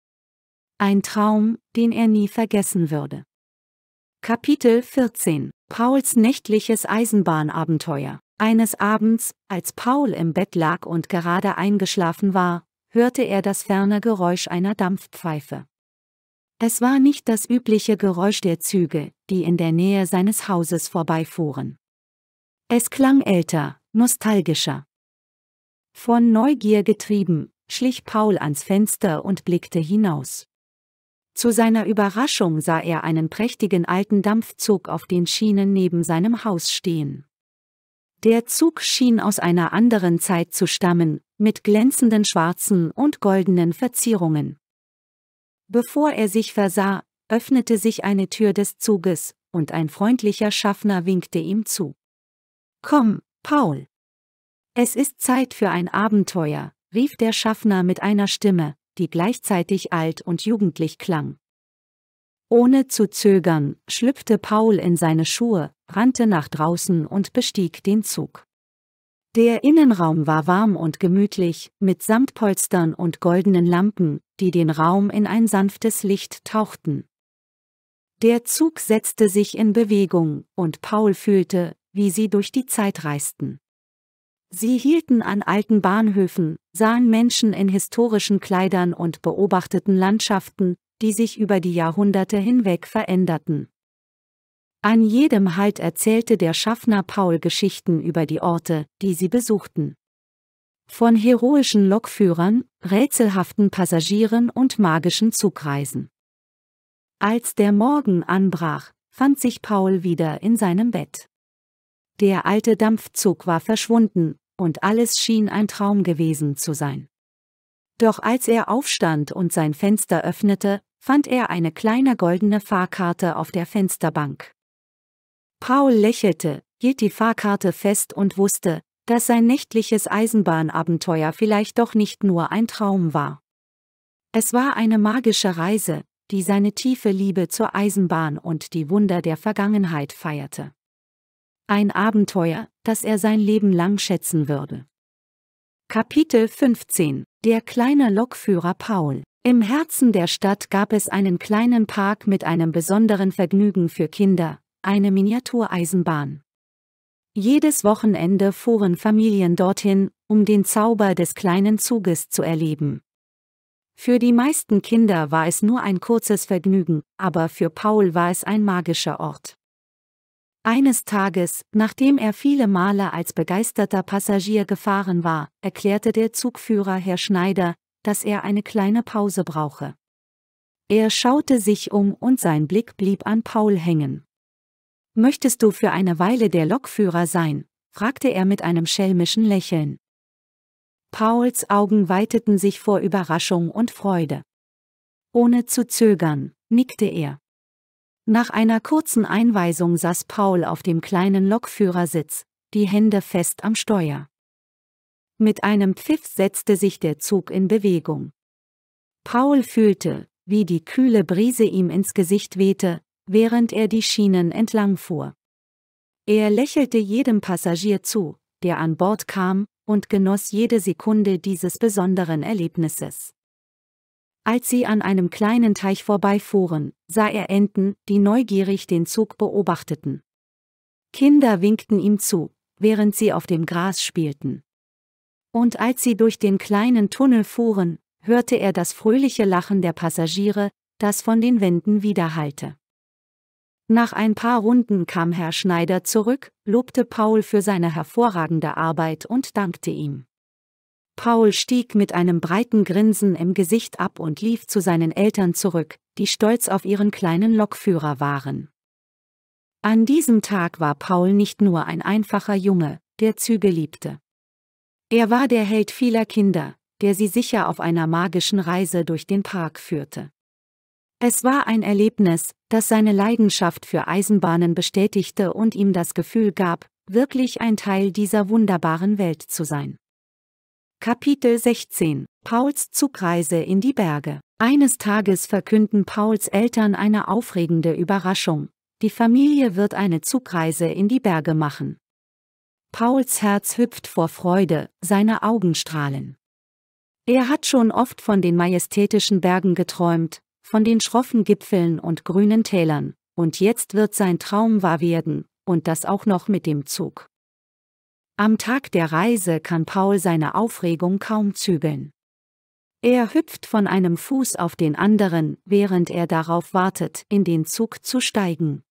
Ein Traum, den er nie vergessen würde. Kapitel 14 Pauls nächtliches Eisenbahnabenteuer. Eines Abends, als Paul im Bett lag und gerade eingeschlafen war, hörte er das ferne Geräusch einer Dampfpfeife. Es war nicht das übliche Geräusch der Züge, die in der Nähe seines Hauses vorbeifuhren. Es klang älter, nostalgischer. Von Neugier getrieben, schlich Paul ans Fenster und blickte hinaus. Zu seiner Überraschung sah er einen prächtigen alten Dampfzug auf den Schienen neben seinem Haus stehen. Der Zug schien aus einer anderen Zeit zu stammen, mit glänzenden schwarzen und goldenen Verzierungen. Bevor er sich versah, öffnete sich eine Tür des Zuges, und ein freundlicher Schaffner winkte ihm zu. Komm, Paul. Es ist Zeit für ein Abenteuer, rief der Schaffner mit einer Stimme, die gleichzeitig alt und jugendlich klang. Ohne zu zögern, schlüpfte Paul in seine Schuhe, rannte nach draußen und bestieg den Zug. Der Innenraum war warm und gemütlich, mit Samtpolstern und goldenen Lampen, die den Raum in ein sanftes Licht tauchten. Der Zug setzte sich in Bewegung, und Paul fühlte, wie sie durch die Zeit reisten. Sie hielten an alten Bahnhöfen, sahen Menschen in historischen Kleidern und beobachteten Landschaften, die sich über die Jahrhunderte hinweg veränderten. An jedem Halt erzählte der Schaffner Paul Geschichten über die Orte, die sie besuchten. Von heroischen Lokführern, rätselhaften Passagieren und magischen Zugreisen. Als der Morgen anbrach, fand sich Paul wieder in seinem Bett. Der alte Dampfzug war verschwunden, und alles schien ein Traum gewesen zu sein. Doch als er aufstand und sein Fenster öffnete, fand er eine kleine goldene Fahrkarte auf der Fensterbank. Paul lächelte, hielt die Fahrkarte fest und wusste, dass sein nächtliches Eisenbahnabenteuer vielleicht doch nicht nur ein Traum war. Es war eine magische Reise, die seine tiefe Liebe zur Eisenbahn und die Wunder der Vergangenheit feierte. Ein Abenteuer, das er sein Leben lang schätzen würde. Kapitel 15 Der kleine Lokführer Paul Im Herzen der Stadt gab es einen kleinen Park mit einem besonderen Vergnügen für Kinder, eine Miniatureisenbahn. Jedes Wochenende fuhren Familien dorthin, um den Zauber des kleinen Zuges zu erleben. Für die meisten Kinder war es nur ein kurzes Vergnügen, aber für Paul war es ein magischer Ort. Eines Tages, nachdem er viele Male als begeisterter Passagier gefahren war, erklärte der Zugführer Herr Schneider, dass er eine kleine Pause brauche. Er schaute sich um und sein Blick blieb an Paul hängen. Möchtest du für eine Weile der Lokführer sein? fragte er mit einem schelmischen Lächeln. Pauls Augen weiteten sich vor Überraschung und Freude. Ohne zu zögern, nickte er. Nach einer kurzen Einweisung saß Paul auf dem kleinen Lokführersitz, die Hände fest am Steuer. Mit einem Pfiff setzte sich der Zug in Bewegung. Paul fühlte, wie die kühle Brise ihm ins Gesicht wehte, während er die Schienen entlangfuhr. Er lächelte jedem Passagier zu, der an Bord kam, und genoss jede Sekunde dieses besonderen Erlebnisses. Als sie an einem kleinen Teich vorbeifuhren, sah er Enten, die neugierig den Zug beobachteten. Kinder winkten ihm zu, während sie auf dem Gras spielten. Und als sie durch den kleinen Tunnel fuhren, hörte er das fröhliche Lachen der Passagiere, das von den Wänden widerhallte. Nach ein paar Runden kam Herr Schneider zurück, lobte Paul für seine hervorragende Arbeit und dankte ihm. Paul stieg mit einem breiten Grinsen im Gesicht ab und lief zu seinen Eltern zurück, die stolz auf ihren kleinen Lokführer waren. An diesem Tag war Paul nicht nur ein einfacher Junge, der Züge liebte. Er war der Held vieler Kinder, der sie sicher auf einer magischen Reise durch den Park führte. Es war ein Erlebnis, das seine Leidenschaft für Eisenbahnen bestätigte und ihm das Gefühl gab, wirklich ein Teil dieser wunderbaren Welt zu sein. Kapitel 16 Pauls Zugreise in die Berge Eines Tages verkünden Pauls Eltern eine aufregende Überraschung. Die Familie wird eine Zugreise in die Berge machen. Pauls Herz hüpft vor Freude, seine Augen strahlen. Er hat schon oft von den majestätischen Bergen geträumt, von den schroffen Gipfeln und grünen Tälern, und jetzt wird sein Traum wahr werden, und das auch noch mit dem Zug. Am Tag der Reise kann Paul seine Aufregung kaum zügeln. Er hüpft von einem Fuß auf den anderen, während er darauf wartet, in den Zug zu steigen.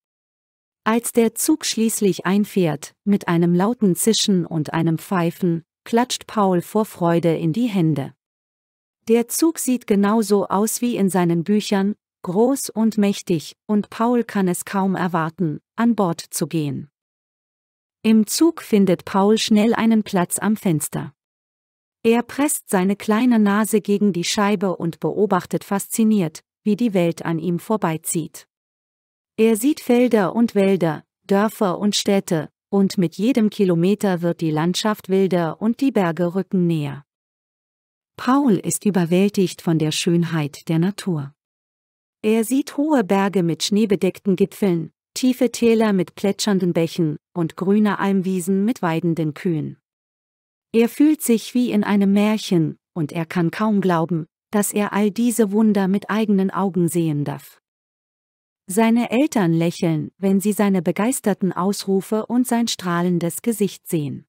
Als der Zug schließlich einfährt, mit einem lauten Zischen und einem Pfeifen, klatscht Paul vor Freude in die Hände. Der Zug sieht genauso aus wie in seinen Büchern, groß und mächtig, und Paul kann es kaum erwarten, an Bord zu gehen. Im Zug findet Paul schnell einen Platz am Fenster. Er presst seine kleine Nase gegen die Scheibe und beobachtet fasziniert, wie die Welt an ihm vorbeizieht. Er sieht Felder und Wälder, Dörfer und Städte, und mit jedem Kilometer wird die Landschaft wilder und die Berge rücken näher. Paul ist überwältigt von der Schönheit der Natur. Er sieht hohe Berge mit schneebedeckten Gipfeln, tiefe Täler mit plätschernden Bächen und grüne Almwiesen mit weidenden Kühen. Er fühlt sich wie in einem Märchen, und er kann kaum glauben, dass er all diese Wunder mit eigenen Augen sehen darf. Seine Eltern lächeln, wenn sie seine begeisterten Ausrufe und sein strahlendes Gesicht sehen.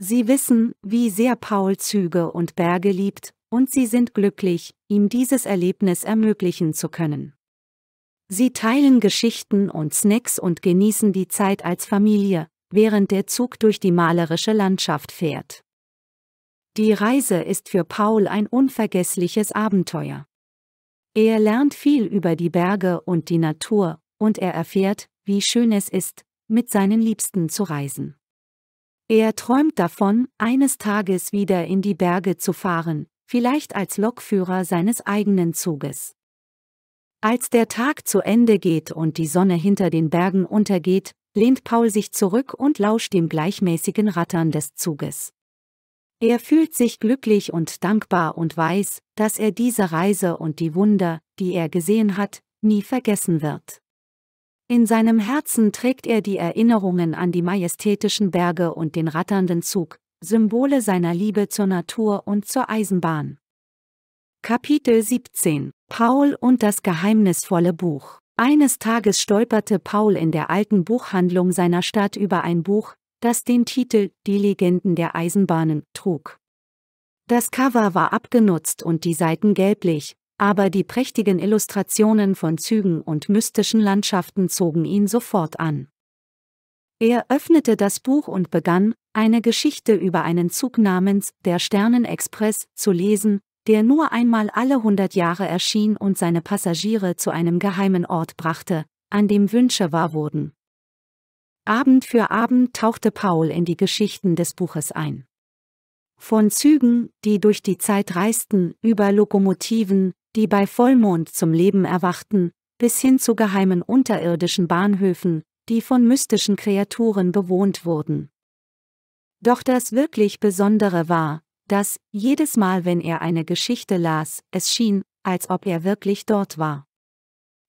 Sie wissen, wie sehr Paul Züge und Berge liebt, und sie sind glücklich, ihm dieses Erlebnis ermöglichen zu können. Sie teilen Geschichten und Snacks und genießen die Zeit als Familie, während der Zug durch die malerische Landschaft fährt. Die Reise ist für Paul ein unvergessliches Abenteuer. Er lernt viel über die Berge und die Natur, und er erfährt, wie schön es ist, mit seinen Liebsten zu reisen. Er träumt davon, eines Tages wieder in die Berge zu fahren, vielleicht als Lokführer seines eigenen Zuges. Als der Tag zu Ende geht und die Sonne hinter den Bergen untergeht, lehnt Paul sich zurück und lauscht dem gleichmäßigen Rattern des Zuges. Er fühlt sich glücklich und dankbar und weiß, dass er diese Reise und die Wunder, die er gesehen hat, nie vergessen wird. In seinem Herzen trägt er die Erinnerungen an die majestätischen Berge und den ratternden Zug, Symbole seiner Liebe zur Natur und zur Eisenbahn. Kapitel 17 Paul und das geheimnisvolle Buch Eines Tages stolperte Paul in der alten Buchhandlung seiner Stadt über ein Buch, das den Titel Die Legenden der Eisenbahnen trug. Das Cover war abgenutzt und die Seiten gelblich, aber die prächtigen Illustrationen von Zügen und mystischen Landschaften zogen ihn sofort an. Er öffnete das Buch und begann, eine Geschichte über einen Zug namens der Sternenexpress zu lesen, der nur einmal alle hundert Jahre erschien und seine Passagiere zu einem geheimen Ort brachte, an dem Wünsche wahr wurden. Abend für Abend tauchte Paul in die Geschichten des Buches ein. Von Zügen, die durch die Zeit reisten, über Lokomotiven, die bei Vollmond zum Leben erwachten, bis hin zu geheimen unterirdischen Bahnhöfen, die von mystischen Kreaturen bewohnt wurden. Doch das wirklich Besondere war, dass, jedes Mal wenn er eine Geschichte las, es schien, als ob er wirklich dort war.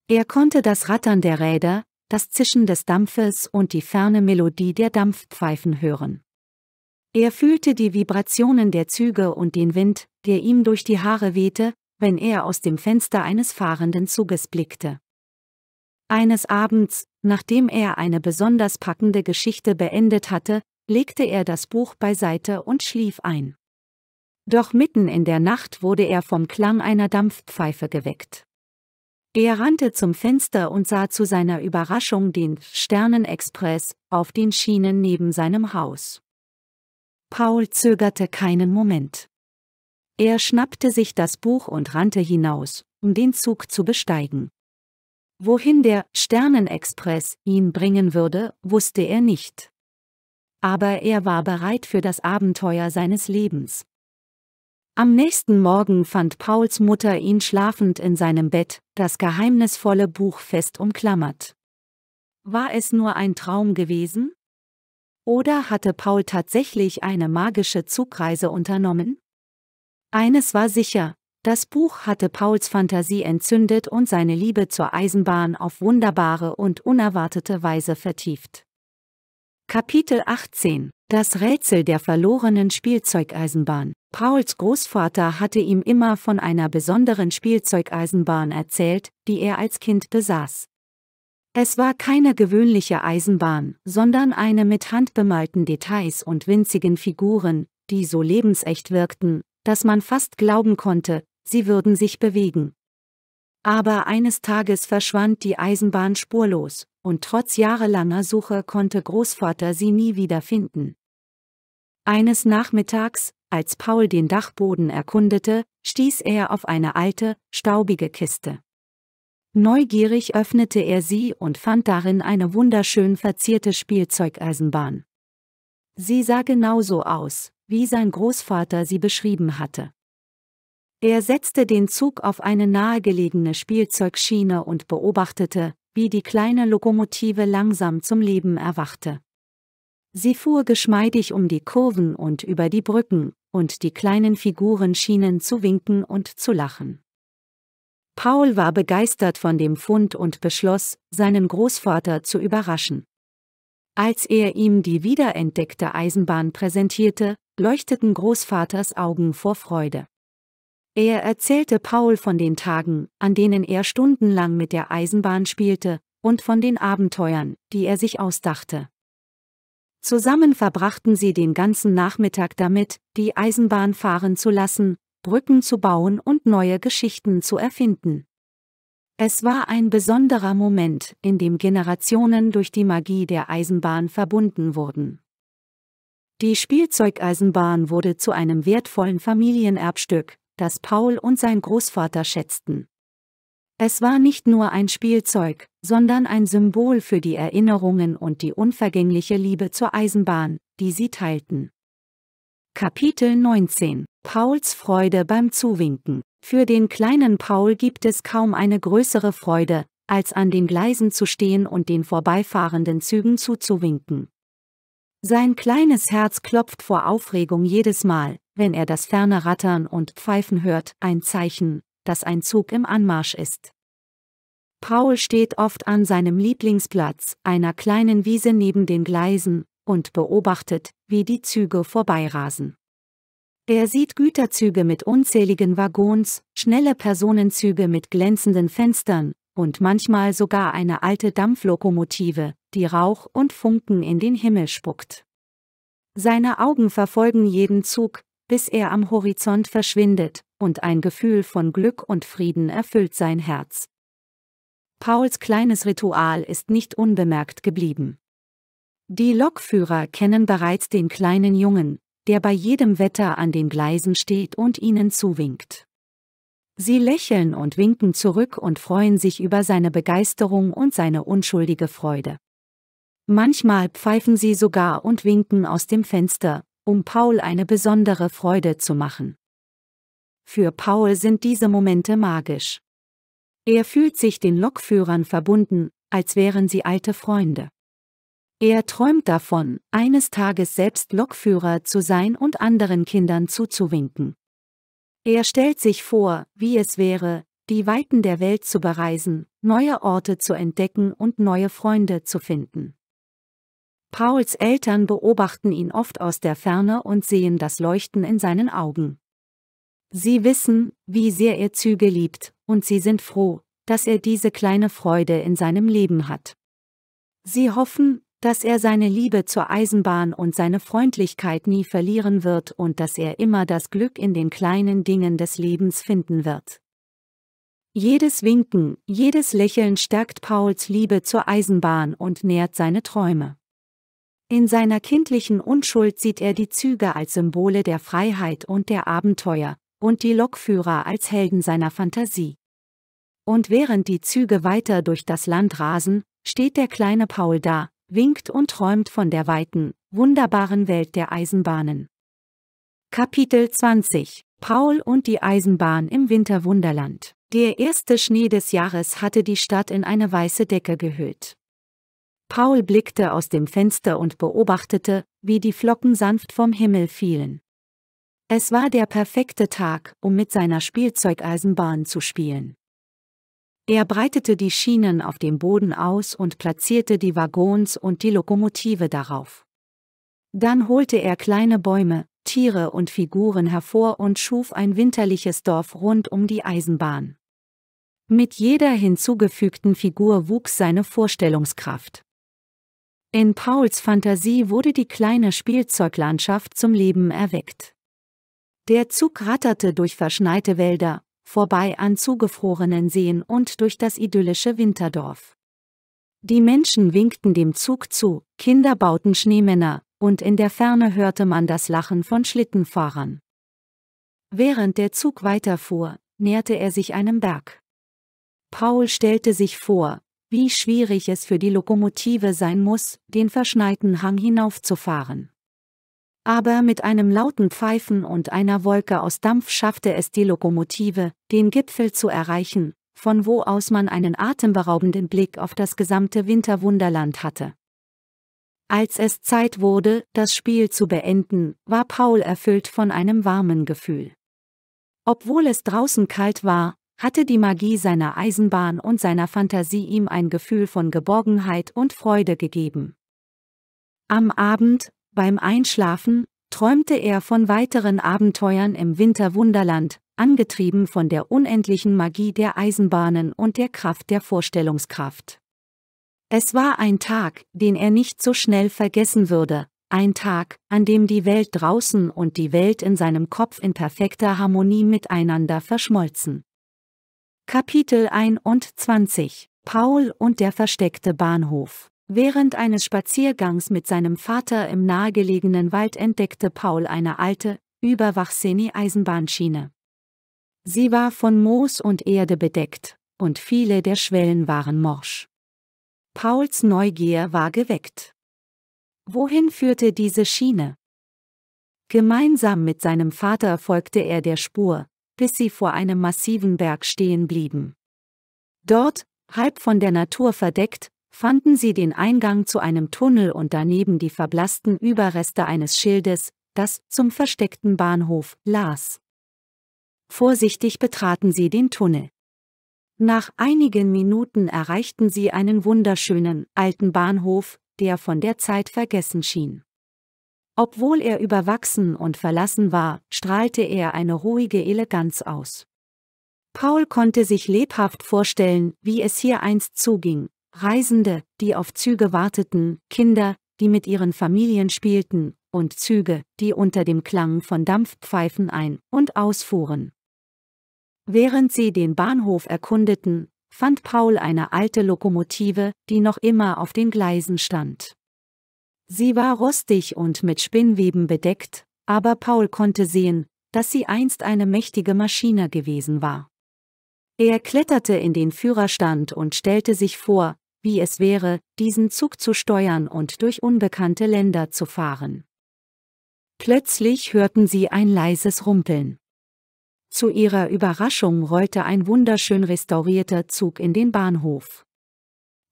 Er konnte das Rattern der Räder, das Zischen des Dampfes und die ferne Melodie der Dampfpfeifen hören. Er fühlte die Vibrationen der Züge und den Wind, der ihm durch die Haare wehte, wenn er aus dem Fenster eines fahrenden Zuges blickte. Eines Abends, nachdem er eine besonders packende Geschichte beendet hatte, legte er das Buch beiseite und schlief ein. Doch mitten in der Nacht wurde er vom Klang einer Dampfpfeife geweckt. Er rannte zum Fenster und sah zu seiner Überraschung den Sternenexpress auf den Schienen neben seinem Haus. Paul zögerte keinen Moment. Er schnappte sich das Buch und rannte hinaus, um den Zug zu besteigen. Wohin der Sternenexpress ihn bringen würde, wusste er nicht. Aber er war bereit für das Abenteuer seines Lebens. Am nächsten Morgen fand Pauls Mutter ihn schlafend in seinem Bett, das geheimnisvolle Buch fest umklammert. War es nur ein Traum gewesen? Oder hatte Paul tatsächlich eine magische Zugreise unternommen? Eines war sicher, das Buch hatte Pauls Fantasie entzündet und seine Liebe zur Eisenbahn auf wunderbare und unerwartete Weise vertieft. Kapitel 18 das Rätsel der verlorenen Spielzeugeisenbahn. Pauls Großvater hatte ihm immer von einer besonderen Spielzeugeisenbahn erzählt, die er als Kind besaß. Es war keine gewöhnliche Eisenbahn, sondern eine mit handbemalten Details und winzigen Figuren, die so lebensecht wirkten, dass man fast glauben konnte, sie würden sich bewegen. Aber eines Tages verschwand die Eisenbahn spurlos, und trotz jahrelanger Suche konnte Großvater sie nie wiederfinden. Eines Nachmittags, als Paul den Dachboden erkundete, stieß er auf eine alte, staubige Kiste. Neugierig öffnete er sie und fand darin eine wunderschön verzierte Spielzeugeisenbahn. Sie sah genauso aus, wie sein Großvater sie beschrieben hatte. Er setzte den Zug auf eine nahegelegene Spielzeugschiene und beobachtete, wie die kleine Lokomotive langsam zum Leben erwachte. Sie fuhr geschmeidig um die Kurven und über die Brücken, und die kleinen Figuren schienen zu winken und zu lachen. Paul war begeistert von dem Fund und beschloss, seinen Großvater zu überraschen. Als er ihm die wiederentdeckte Eisenbahn präsentierte, leuchteten Großvaters Augen vor Freude. Er erzählte Paul von den Tagen, an denen er stundenlang mit der Eisenbahn spielte, und von den Abenteuern, die er sich ausdachte. Zusammen verbrachten sie den ganzen Nachmittag damit, die Eisenbahn fahren zu lassen, Brücken zu bauen und neue Geschichten zu erfinden. Es war ein besonderer Moment, in dem Generationen durch die Magie der Eisenbahn verbunden wurden. Die Spielzeugeisenbahn wurde zu einem wertvollen Familienerbstück, das Paul und sein Großvater schätzten. Es war nicht nur ein Spielzeug, sondern ein Symbol für die Erinnerungen und die unvergängliche Liebe zur Eisenbahn, die sie teilten. Kapitel 19 Pauls Freude beim Zuwinken Für den kleinen Paul gibt es kaum eine größere Freude, als an den Gleisen zu stehen und den vorbeifahrenden Zügen zuzuwinken. Sein kleines Herz klopft vor Aufregung jedes Mal, wenn er das ferne Rattern und Pfeifen hört, ein Zeichen, dass ein Zug im Anmarsch ist. Paul steht oft an seinem Lieblingsplatz, einer kleinen Wiese neben den Gleisen, und beobachtet, wie die Züge vorbeirasen. Er sieht Güterzüge mit unzähligen Waggons, schnelle Personenzüge mit glänzenden Fenstern, und manchmal sogar eine alte Dampflokomotive, die Rauch und Funken in den Himmel spuckt. Seine Augen verfolgen jeden Zug, bis er am Horizont verschwindet, und ein Gefühl von Glück und Frieden erfüllt sein Herz. Pauls kleines Ritual ist nicht unbemerkt geblieben. Die Lokführer kennen bereits den kleinen Jungen, der bei jedem Wetter an den Gleisen steht und ihnen zuwinkt. Sie lächeln und winken zurück und freuen sich über seine Begeisterung und seine unschuldige Freude. Manchmal pfeifen sie sogar und winken aus dem Fenster, um Paul eine besondere Freude zu machen. Für Paul sind diese Momente magisch. Er fühlt sich den Lokführern verbunden, als wären sie alte Freunde. Er träumt davon, eines Tages selbst Lokführer zu sein und anderen Kindern zuzuwinken. Er stellt sich vor, wie es wäre, die Weiten der Welt zu bereisen, neue Orte zu entdecken und neue Freunde zu finden. Pauls Eltern beobachten ihn oft aus der Ferne und sehen das Leuchten in seinen Augen. Sie wissen, wie sehr er Züge liebt, und sie sind froh, dass er diese kleine Freude in seinem Leben hat. Sie hoffen, dass er seine Liebe zur Eisenbahn und seine Freundlichkeit nie verlieren wird und dass er immer das Glück in den kleinen Dingen des Lebens finden wird. Jedes Winken, jedes Lächeln stärkt Pauls Liebe zur Eisenbahn und nährt seine Träume. In seiner kindlichen Unschuld sieht er die Züge als Symbole der Freiheit und der Abenteuer, und die Lokführer als Helden seiner Fantasie. Und während die Züge weiter durch das Land rasen, steht der kleine Paul da, winkt und träumt von der weiten, wunderbaren Welt der Eisenbahnen. Kapitel 20 Paul und die Eisenbahn im Winterwunderland Der erste Schnee des Jahres hatte die Stadt in eine weiße Decke gehüllt. Paul blickte aus dem Fenster und beobachtete, wie die Flocken sanft vom Himmel fielen. Es war der perfekte Tag, um mit seiner Spielzeugeisenbahn zu spielen. Er breitete die Schienen auf dem Boden aus und platzierte die Waggons und die Lokomotive darauf. Dann holte er kleine Bäume, Tiere und Figuren hervor und schuf ein winterliches Dorf rund um die Eisenbahn. Mit jeder hinzugefügten Figur wuchs seine Vorstellungskraft. In Pauls Fantasie wurde die kleine Spielzeuglandschaft zum Leben erweckt. Der Zug ratterte durch verschneite Wälder, vorbei an zugefrorenen Seen und durch das idyllische Winterdorf. Die Menschen winkten dem Zug zu, Kinder bauten Schneemänner, und in der Ferne hörte man das Lachen von Schlittenfahrern. Während der Zug weiterfuhr, näherte er sich einem Berg. Paul stellte sich vor, wie schwierig es für die Lokomotive sein muss, den verschneiten Hang hinaufzufahren. Aber mit einem lauten Pfeifen und einer Wolke aus Dampf schaffte es die Lokomotive, den Gipfel zu erreichen, von wo aus man einen atemberaubenden Blick auf das gesamte Winterwunderland hatte. Als es Zeit wurde, das Spiel zu beenden, war Paul erfüllt von einem warmen Gefühl. Obwohl es draußen kalt war, hatte die Magie seiner Eisenbahn und seiner Fantasie ihm ein Gefühl von Geborgenheit und Freude gegeben. Am Abend, beim Einschlafen, träumte er von weiteren Abenteuern im Winterwunderland, angetrieben von der unendlichen Magie der Eisenbahnen und der Kraft der Vorstellungskraft. Es war ein Tag, den er nicht so schnell vergessen würde, ein Tag, an dem die Welt draußen und die Welt in seinem Kopf in perfekter Harmonie miteinander verschmolzen. Kapitel 21 Paul und der versteckte Bahnhof Während eines Spaziergangs mit seinem Vater im nahegelegenen Wald entdeckte Paul eine alte, überwachsene Eisenbahnschiene. Sie war von Moos und Erde bedeckt, und viele der Schwellen waren morsch. Pauls Neugier war geweckt. Wohin führte diese Schiene? Gemeinsam mit seinem Vater folgte er der Spur, bis sie vor einem massiven Berg stehen blieben. Dort, halb von der Natur verdeckt, fanden sie den Eingang zu einem Tunnel und daneben die verblassten Überreste eines Schildes, das zum versteckten Bahnhof las. Vorsichtig betraten sie den Tunnel. Nach einigen Minuten erreichten sie einen wunderschönen, alten Bahnhof, der von der Zeit vergessen schien. Obwohl er überwachsen und verlassen war, strahlte er eine ruhige Eleganz aus. Paul konnte sich lebhaft vorstellen, wie es hier einst zuging. Reisende, die auf Züge warteten, Kinder, die mit ihren Familien spielten, und Züge, die unter dem Klang von Dampfpfeifen ein- und ausfuhren. Während sie den Bahnhof erkundeten, fand Paul eine alte Lokomotive, die noch immer auf den Gleisen stand. Sie war rostig und mit Spinnweben bedeckt, aber Paul konnte sehen, dass sie einst eine mächtige Maschine gewesen war. Er kletterte in den Führerstand und stellte sich vor, wie es wäre, diesen Zug zu steuern und durch unbekannte Länder zu fahren. Plötzlich hörten sie ein leises Rumpeln. Zu ihrer Überraschung rollte ein wunderschön restaurierter Zug in den Bahnhof.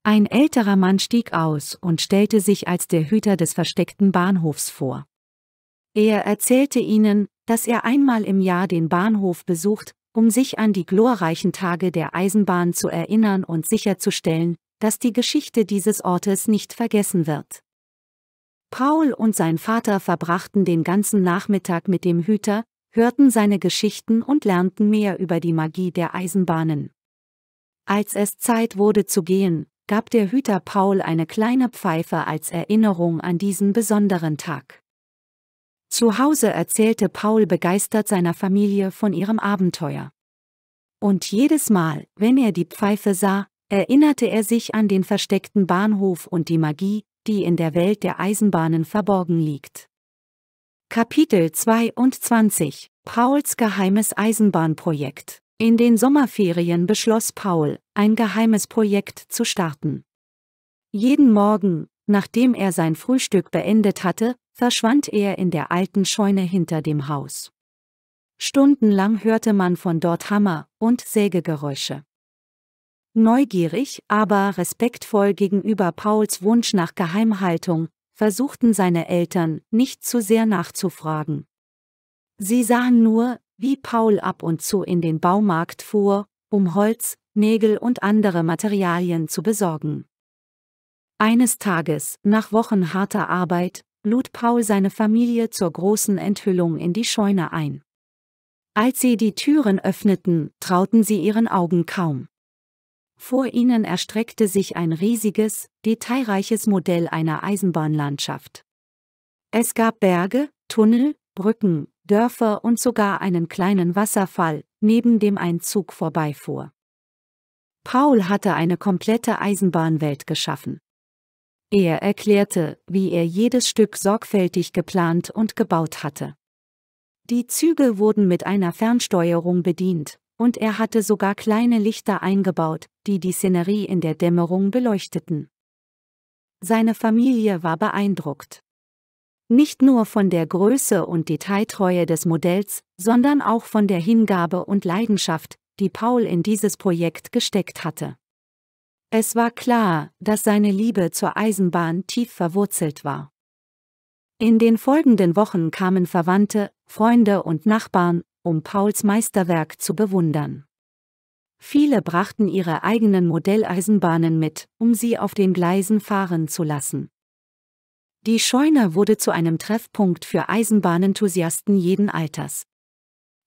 Ein älterer Mann stieg aus und stellte sich als der Hüter des versteckten Bahnhofs vor. Er erzählte ihnen, dass er einmal im Jahr den Bahnhof besucht, um sich an die glorreichen Tage der Eisenbahn zu erinnern und sicherzustellen, dass die Geschichte dieses Ortes nicht vergessen wird. Paul und sein Vater verbrachten den ganzen Nachmittag mit dem Hüter, hörten seine Geschichten und lernten mehr über die Magie der Eisenbahnen. Als es Zeit wurde zu gehen, gab der Hüter Paul eine kleine Pfeife als Erinnerung an diesen besonderen Tag. Zu Hause erzählte Paul begeistert seiner Familie von ihrem Abenteuer. Und jedes Mal, wenn er die Pfeife sah, erinnerte er sich an den versteckten Bahnhof und die Magie, die in der Welt der Eisenbahnen verborgen liegt. Kapitel 22 Pauls geheimes Eisenbahnprojekt in den Sommerferien beschloss Paul, ein geheimes Projekt zu starten. Jeden Morgen, nachdem er sein Frühstück beendet hatte, verschwand er in der alten Scheune hinter dem Haus. Stundenlang hörte man von dort Hammer- und Sägegeräusche. Neugierig, aber respektvoll gegenüber Pauls Wunsch nach Geheimhaltung, versuchten seine Eltern, nicht zu sehr nachzufragen. Sie sahen nur, wie Paul ab und zu in den Baumarkt fuhr, um Holz, Nägel und andere Materialien zu besorgen. Eines Tages, nach Wochen harter Arbeit, lud Paul seine Familie zur großen Enthüllung in die Scheune ein. Als sie die Türen öffneten, trauten sie ihren Augen kaum. Vor ihnen erstreckte sich ein riesiges, detailreiches Modell einer Eisenbahnlandschaft. Es gab Berge, Tunnel, Brücken, Dörfer und sogar einen kleinen Wasserfall, neben dem ein Zug vorbeifuhr. Paul hatte eine komplette Eisenbahnwelt geschaffen. Er erklärte, wie er jedes Stück sorgfältig geplant und gebaut hatte. Die Züge wurden mit einer Fernsteuerung bedient, und er hatte sogar kleine Lichter eingebaut, die die Szenerie in der Dämmerung beleuchteten. Seine Familie war beeindruckt. Nicht nur von der Größe und Detailtreue des Modells, sondern auch von der Hingabe und Leidenschaft, die Paul in dieses Projekt gesteckt hatte. Es war klar, dass seine Liebe zur Eisenbahn tief verwurzelt war. In den folgenden Wochen kamen Verwandte, Freunde und Nachbarn, um Pauls Meisterwerk zu bewundern. Viele brachten ihre eigenen Modelleisenbahnen mit, um sie auf den Gleisen fahren zu lassen. Die Scheune wurde zu einem Treffpunkt für Eisenbahnenthusiasten jeden Alters.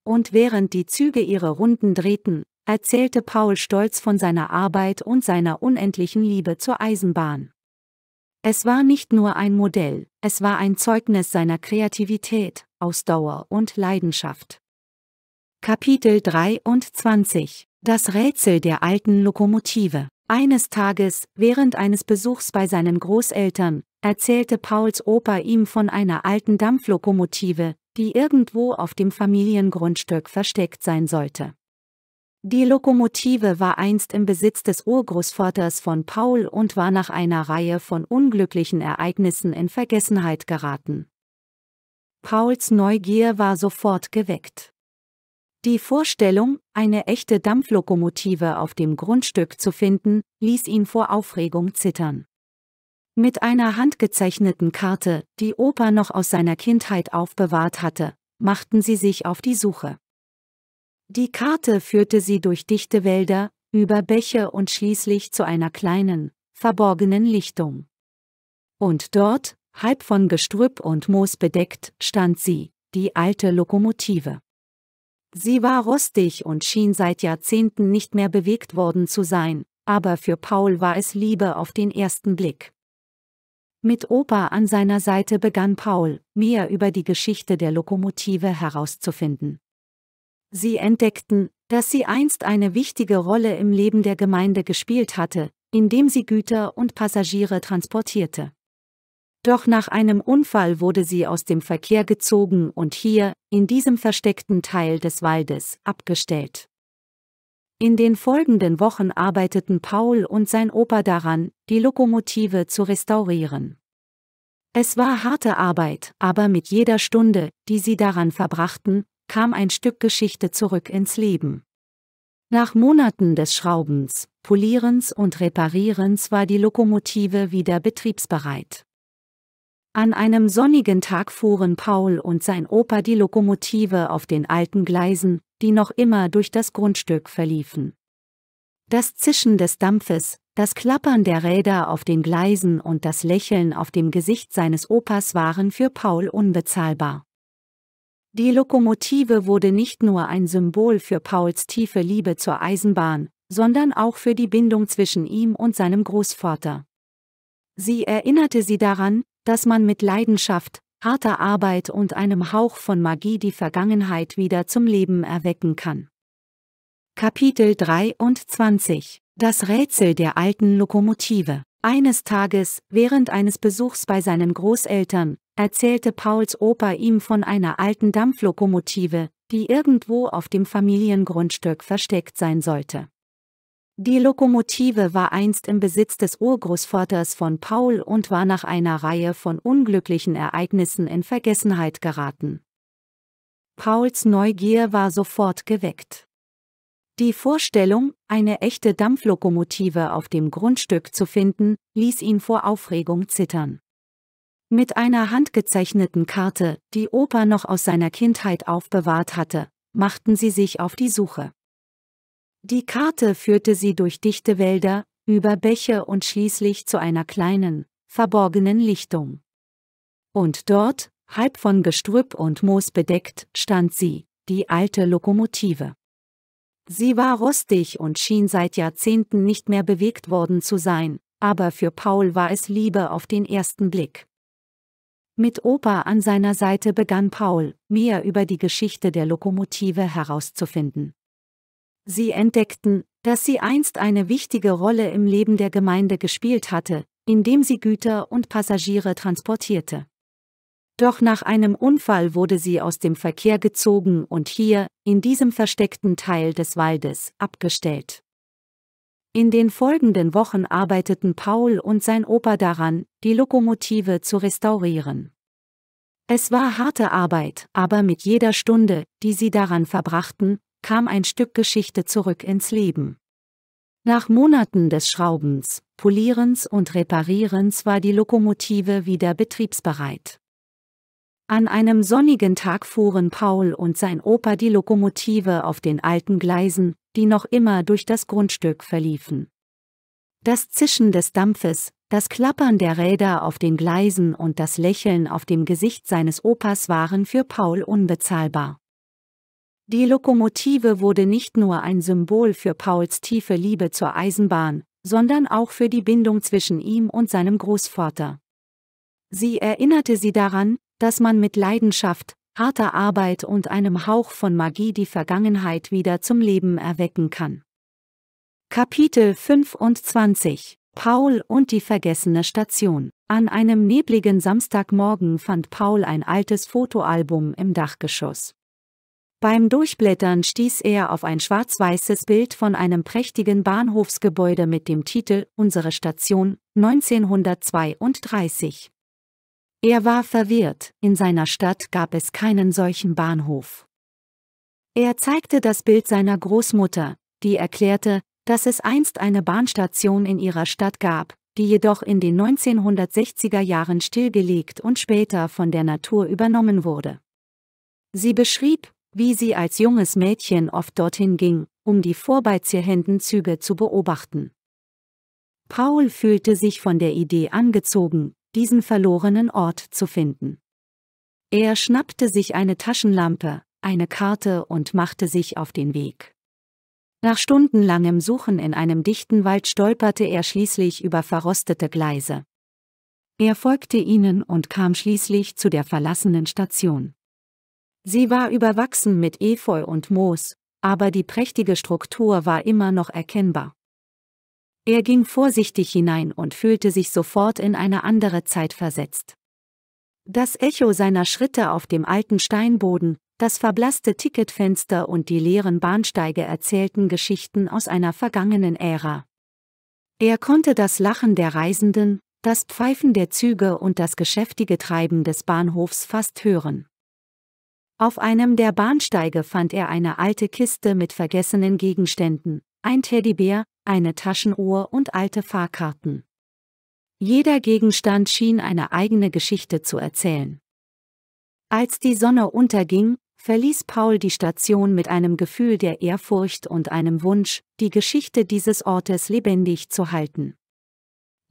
Und während die Züge ihre Runden drehten, erzählte Paul stolz von seiner Arbeit und seiner unendlichen Liebe zur Eisenbahn. Es war nicht nur ein Modell, es war ein Zeugnis seiner Kreativität, Ausdauer und Leidenschaft. Kapitel 23 Das Rätsel der alten Lokomotive Eines Tages, während eines Besuchs bei seinen Großeltern, erzählte Pauls Opa ihm von einer alten Dampflokomotive, die irgendwo auf dem Familiengrundstück versteckt sein sollte. Die Lokomotive war einst im Besitz des Urgroßvaters von Paul und war nach einer Reihe von unglücklichen Ereignissen in Vergessenheit geraten. Pauls Neugier war sofort geweckt. Die Vorstellung, eine echte Dampflokomotive auf dem Grundstück zu finden, ließ ihn vor Aufregung zittern. Mit einer handgezeichneten Karte, die Opa noch aus seiner Kindheit aufbewahrt hatte, machten sie sich auf die Suche. Die Karte führte sie durch dichte Wälder, über Bäche und schließlich zu einer kleinen, verborgenen Lichtung. Und dort, halb von Gestrüpp und Moos bedeckt, stand sie, die alte Lokomotive. Sie war rostig und schien seit Jahrzehnten nicht mehr bewegt worden zu sein, aber für Paul war es Liebe auf den ersten Blick. Mit Opa an seiner Seite begann Paul, mehr über die Geschichte der Lokomotive herauszufinden. Sie entdeckten, dass sie einst eine wichtige Rolle im Leben der Gemeinde gespielt hatte, indem sie Güter und Passagiere transportierte. Doch nach einem Unfall wurde sie aus dem Verkehr gezogen und hier, in diesem versteckten Teil des Waldes, abgestellt. In den folgenden Wochen arbeiteten Paul und sein Opa daran, die Lokomotive zu restaurieren. Es war harte Arbeit, aber mit jeder Stunde, die sie daran verbrachten, kam ein Stück Geschichte zurück ins Leben. Nach Monaten des Schraubens, Polierens und Reparierens war die Lokomotive wieder betriebsbereit. An einem sonnigen Tag fuhren Paul und sein Opa die Lokomotive auf den alten Gleisen, die noch immer durch das Grundstück verliefen. Das Zischen des Dampfes, das Klappern der Räder auf den Gleisen und das Lächeln auf dem Gesicht seines Opas waren für Paul unbezahlbar. Die Lokomotive wurde nicht nur ein Symbol für Pauls tiefe Liebe zur Eisenbahn, sondern auch für die Bindung zwischen ihm und seinem Großvater. Sie erinnerte sie daran, dass man mit Leidenschaft, harter Arbeit und einem Hauch von Magie die Vergangenheit wieder zum Leben erwecken kann. Kapitel 23 Das Rätsel der alten Lokomotive Eines Tages, während eines Besuchs bei seinen Großeltern, erzählte Pauls Opa ihm von einer alten Dampflokomotive, die irgendwo auf dem Familiengrundstück versteckt sein sollte. Die Lokomotive war einst im Besitz des Urgroßvaters von Paul und war nach einer Reihe von unglücklichen Ereignissen in Vergessenheit geraten. Pauls Neugier war sofort geweckt. Die Vorstellung, eine echte Dampflokomotive auf dem Grundstück zu finden, ließ ihn vor Aufregung zittern. Mit einer handgezeichneten Karte, die Opa noch aus seiner Kindheit aufbewahrt hatte, machten sie sich auf die Suche. Die Karte führte sie durch dichte Wälder, über Bäche und schließlich zu einer kleinen, verborgenen Lichtung. Und dort, halb von Gestrüpp und Moos bedeckt, stand sie, die alte Lokomotive. Sie war rostig und schien seit Jahrzehnten nicht mehr bewegt worden zu sein, aber für Paul war es Liebe auf den ersten Blick. Mit Opa an seiner Seite begann Paul, mehr über die Geschichte der Lokomotive herauszufinden. Sie entdeckten, dass sie einst eine wichtige Rolle im Leben der Gemeinde gespielt hatte, indem sie Güter und Passagiere transportierte. Doch nach einem Unfall wurde sie aus dem Verkehr gezogen und hier, in diesem versteckten Teil des Waldes, abgestellt. In den folgenden Wochen arbeiteten Paul und sein Opa daran, die Lokomotive zu restaurieren. Es war harte Arbeit, aber mit jeder Stunde, die sie daran verbrachten, kam ein Stück Geschichte zurück ins Leben. Nach Monaten des Schraubens, Polierens und Reparierens war die Lokomotive wieder betriebsbereit. An einem sonnigen Tag fuhren Paul und sein Opa die Lokomotive auf den alten Gleisen, die noch immer durch das Grundstück verliefen. Das Zischen des Dampfes, das Klappern der Räder auf den Gleisen und das Lächeln auf dem Gesicht seines Opas waren für Paul unbezahlbar. Die Lokomotive wurde nicht nur ein Symbol für Pauls tiefe Liebe zur Eisenbahn, sondern auch für die Bindung zwischen ihm und seinem Großvater. Sie erinnerte sie daran, dass man mit Leidenschaft, harter Arbeit und einem Hauch von Magie die Vergangenheit wieder zum Leben erwecken kann. Kapitel 25 Paul und die vergessene Station An einem nebligen Samstagmorgen fand Paul ein altes Fotoalbum im Dachgeschoss. Beim Durchblättern stieß er auf ein schwarz-weißes Bild von einem prächtigen Bahnhofsgebäude mit dem Titel Unsere Station 1932. Er war verwirrt, in seiner Stadt gab es keinen solchen Bahnhof. Er zeigte das Bild seiner Großmutter, die erklärte, dass es einst eine Bahnstation in ihrer Stadt gab, die jedoch in den 1960er Jahren stillgelegt und später von der Natur übernommen wurde. Sie beschrieb, wie sie als junges Mädchen oft dorthin ging, um die vorbeiziehenden Züge zu beobachten. Paul fühlte sich von der Idee angezogen, diesen verlorenen Ort zu finden. Er schnappte sich eine Taschenlampe, eine Karte und machte sich auf den Weg. Nach stundenlangem Suchen in einem dichten Wald stolperte er schließlich über verrostete Gleise. Er folgte ihnen und kam schließlich zu der verlassenen Station. Sie war überwachsen mit Efeu und Moos, aber die prächtige Struktur war immer noch erkennbar. Er ging vorsichtig hinein und fühlte sich sofort in eine andere Zeit versetzt. Das Echo seiner Schritte auf dem alten Steinboden, das verblasste Ticketfenster und die leeren Bahnsteige erzählten Geschichten aus einer vergangenen Ära. Er konnte das Lachen der Reisenden, das Pfeifen der Züge und das geschäftige Treiben des Bahnhofs fast hören. Auf einem der Bahnsteige fand er eine alte Kiste mit vergessenen Gegenständen, ein Teddybär, eine Taschenuhr und alte Fahrkarten. Jeder Gegenstand schien eine eigene Geschichte zu erzählen. Als die Sonne unterging, verließ Paul die Station mit einem Gefühl der Ehrfurcht und einem Wunsch, die Geschichte dieses Ortes lebendig zu halten.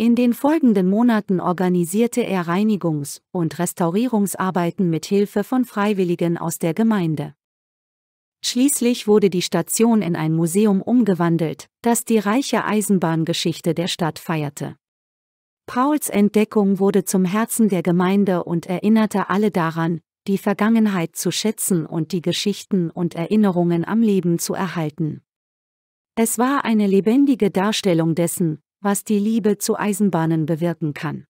In den folgenden Monaten organisierte er Reinigungs- und Restaurierungsarbeiten mit Hilfe von Freiwilligen aus der Gemeinde. Schließlich wurde die Station in ein Museum umgewandelt, das die reiche Eisenbahngeschichte der Stadt feierte. Pauls Entdeckung wurde zum Herzen der Gemeinde und erinnerte alle daran, die Vergangenheit zu schätzen und die Geschichten und Erinnerungen am Leben zu erhalten. Es war eine lebendige Darstellung dessen, was die Liebe zu Eisenbahnen bewirken kann.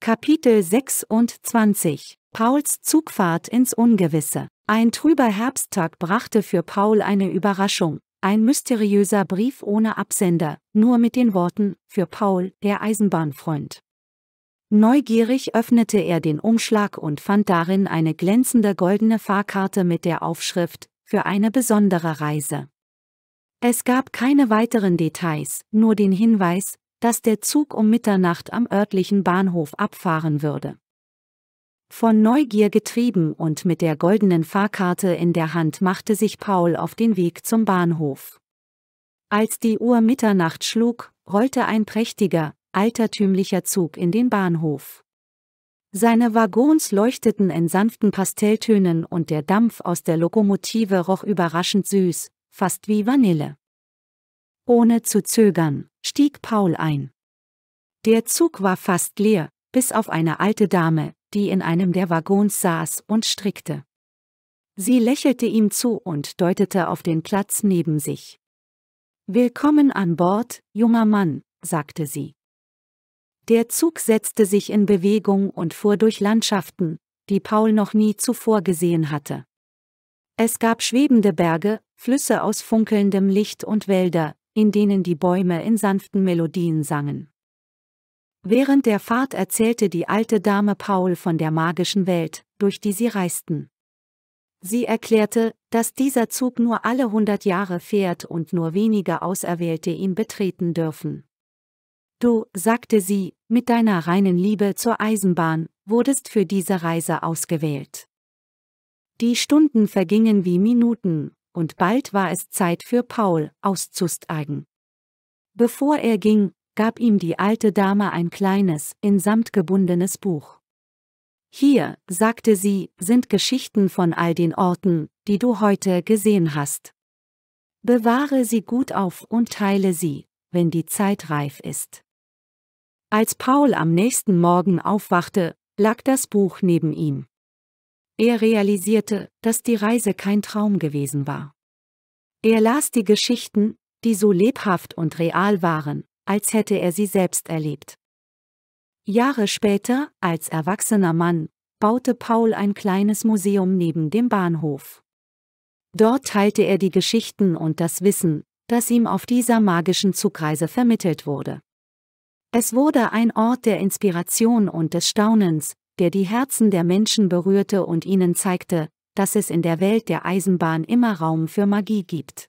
Kapitel 26 Pauls Zugfahrt ins Ungewisse. Ein trüber Herbsttag brachte für Paul eine Überraschung, ein mysteriöser Brief ohne Absender, nur mit den Worten, für Paul, der Eisenbahnfreund. Neugierig öffnete er den Umschlag und fand darin eine glänzende goldene Fahrkarte mit der Aufschrift, für eine besondere Reise. Es gab keine weiteren Details, nur den Hinweis, dass der Zug um Mitternacht am örtlichen Bahnhof abfahren würde. Von Neugier getrieben und mit der goldenen Fahrkarte in der Hand machte sich Paul auf den Weg zum Bahnhof. Als die Uhr Mitternacht schlug, rollte ein prächtiger, altertümlicher Zug in den Bahnhof. Seine Waggons leuchteten in sanften Pastelltönen und der Dampf aus der Lokomotive roch überraschend süß, fast wie Vanille. Ohne zu zögern, stieg Paul ein. Der Zug war fast leer, bis auf eine alte Dame, die in einem der Waggons saß und strickte. Sie lächelte ihm zu und deutete auf den Platz neben sich. Willkommen an Bord, junger Mann, sagte sie. Der Zug setzte sich in Bewegung und fuhr durch Landschaften, die Paul noch nie zuvor gesehen hatte. Es gab schwebende Berge, Flüsse aus funkelndem Licht und Wälder, in denen die Bäume in sanften Melodien sangen. Während der Fahrt erzählte die alte Dame Paul von der magischen Welt, durch die sie reisten. Sie erklärte, dass dieser Zug nur alle 100 Jahre fährt und nur wenige Auserwählte ihn betreten dürfen. Du, sagte sie, mit deiner reinen Liebe zur Eisenbahn, wurdest für diese Reise ausgewählt. Die Stunden vergingen wie Minuten, und bald war es Zeit für Paul, auszusteigen. Bevor er ging, gab ihm die alte Dame ein kleines, in Samt gebundenes Buch. Hier, sagte sie, sind Geschichten von all den Orten, die du heute gesehen hast. Bewahre sie gut auf und teile sie, wenn die Zeit reif ist. Als Paul am nächsten Morgen aufwachte, lag das Buch neben ihm. Er realisierte, dass die Reise kein Traum gewesen war. Er las die Geschichten, die so lebhaft und real waren, als hätte er sie selbst erlebt. Jahre später, als erwachsener Mann, baute Paul ein kleines Museum neben dem Bahnhof. Dort teilte er die Geschichten und das Wissen, das ihm auf dieser magischen Zugreise vermittelt wurde. Es wurde ein Ort der Inspiration und des Staunens, der die Herzen der Menschen berührte und ihnen zeigte, dass es in der Welt der Eisenbahn immer Raum für Magie gibt.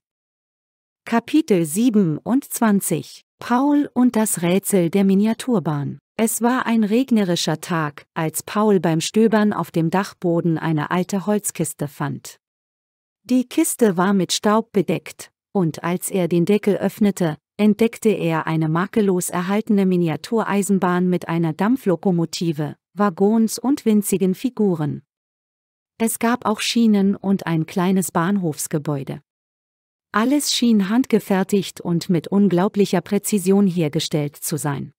Kapitel 27 Paul und das Rätsel der Miniaturbahn Es war ein regnerischer Tag, als Paul beim Stöbern auf dem Dachboden eine alte Holzkiste fand. Die Kiste war mit Staub bedeckt, und als er den Deckel öffnete, entdeckte er eine makellos erhaltene Miniatureisenbahn mit einer Dampflokomotive, Waggons und winzigen Figuren. Es gab auch Schienen und ein kleines Bahnhofsgebäude. Alles schien handgefertigt und mit unglaublicher Präzision hergestellt zu sein.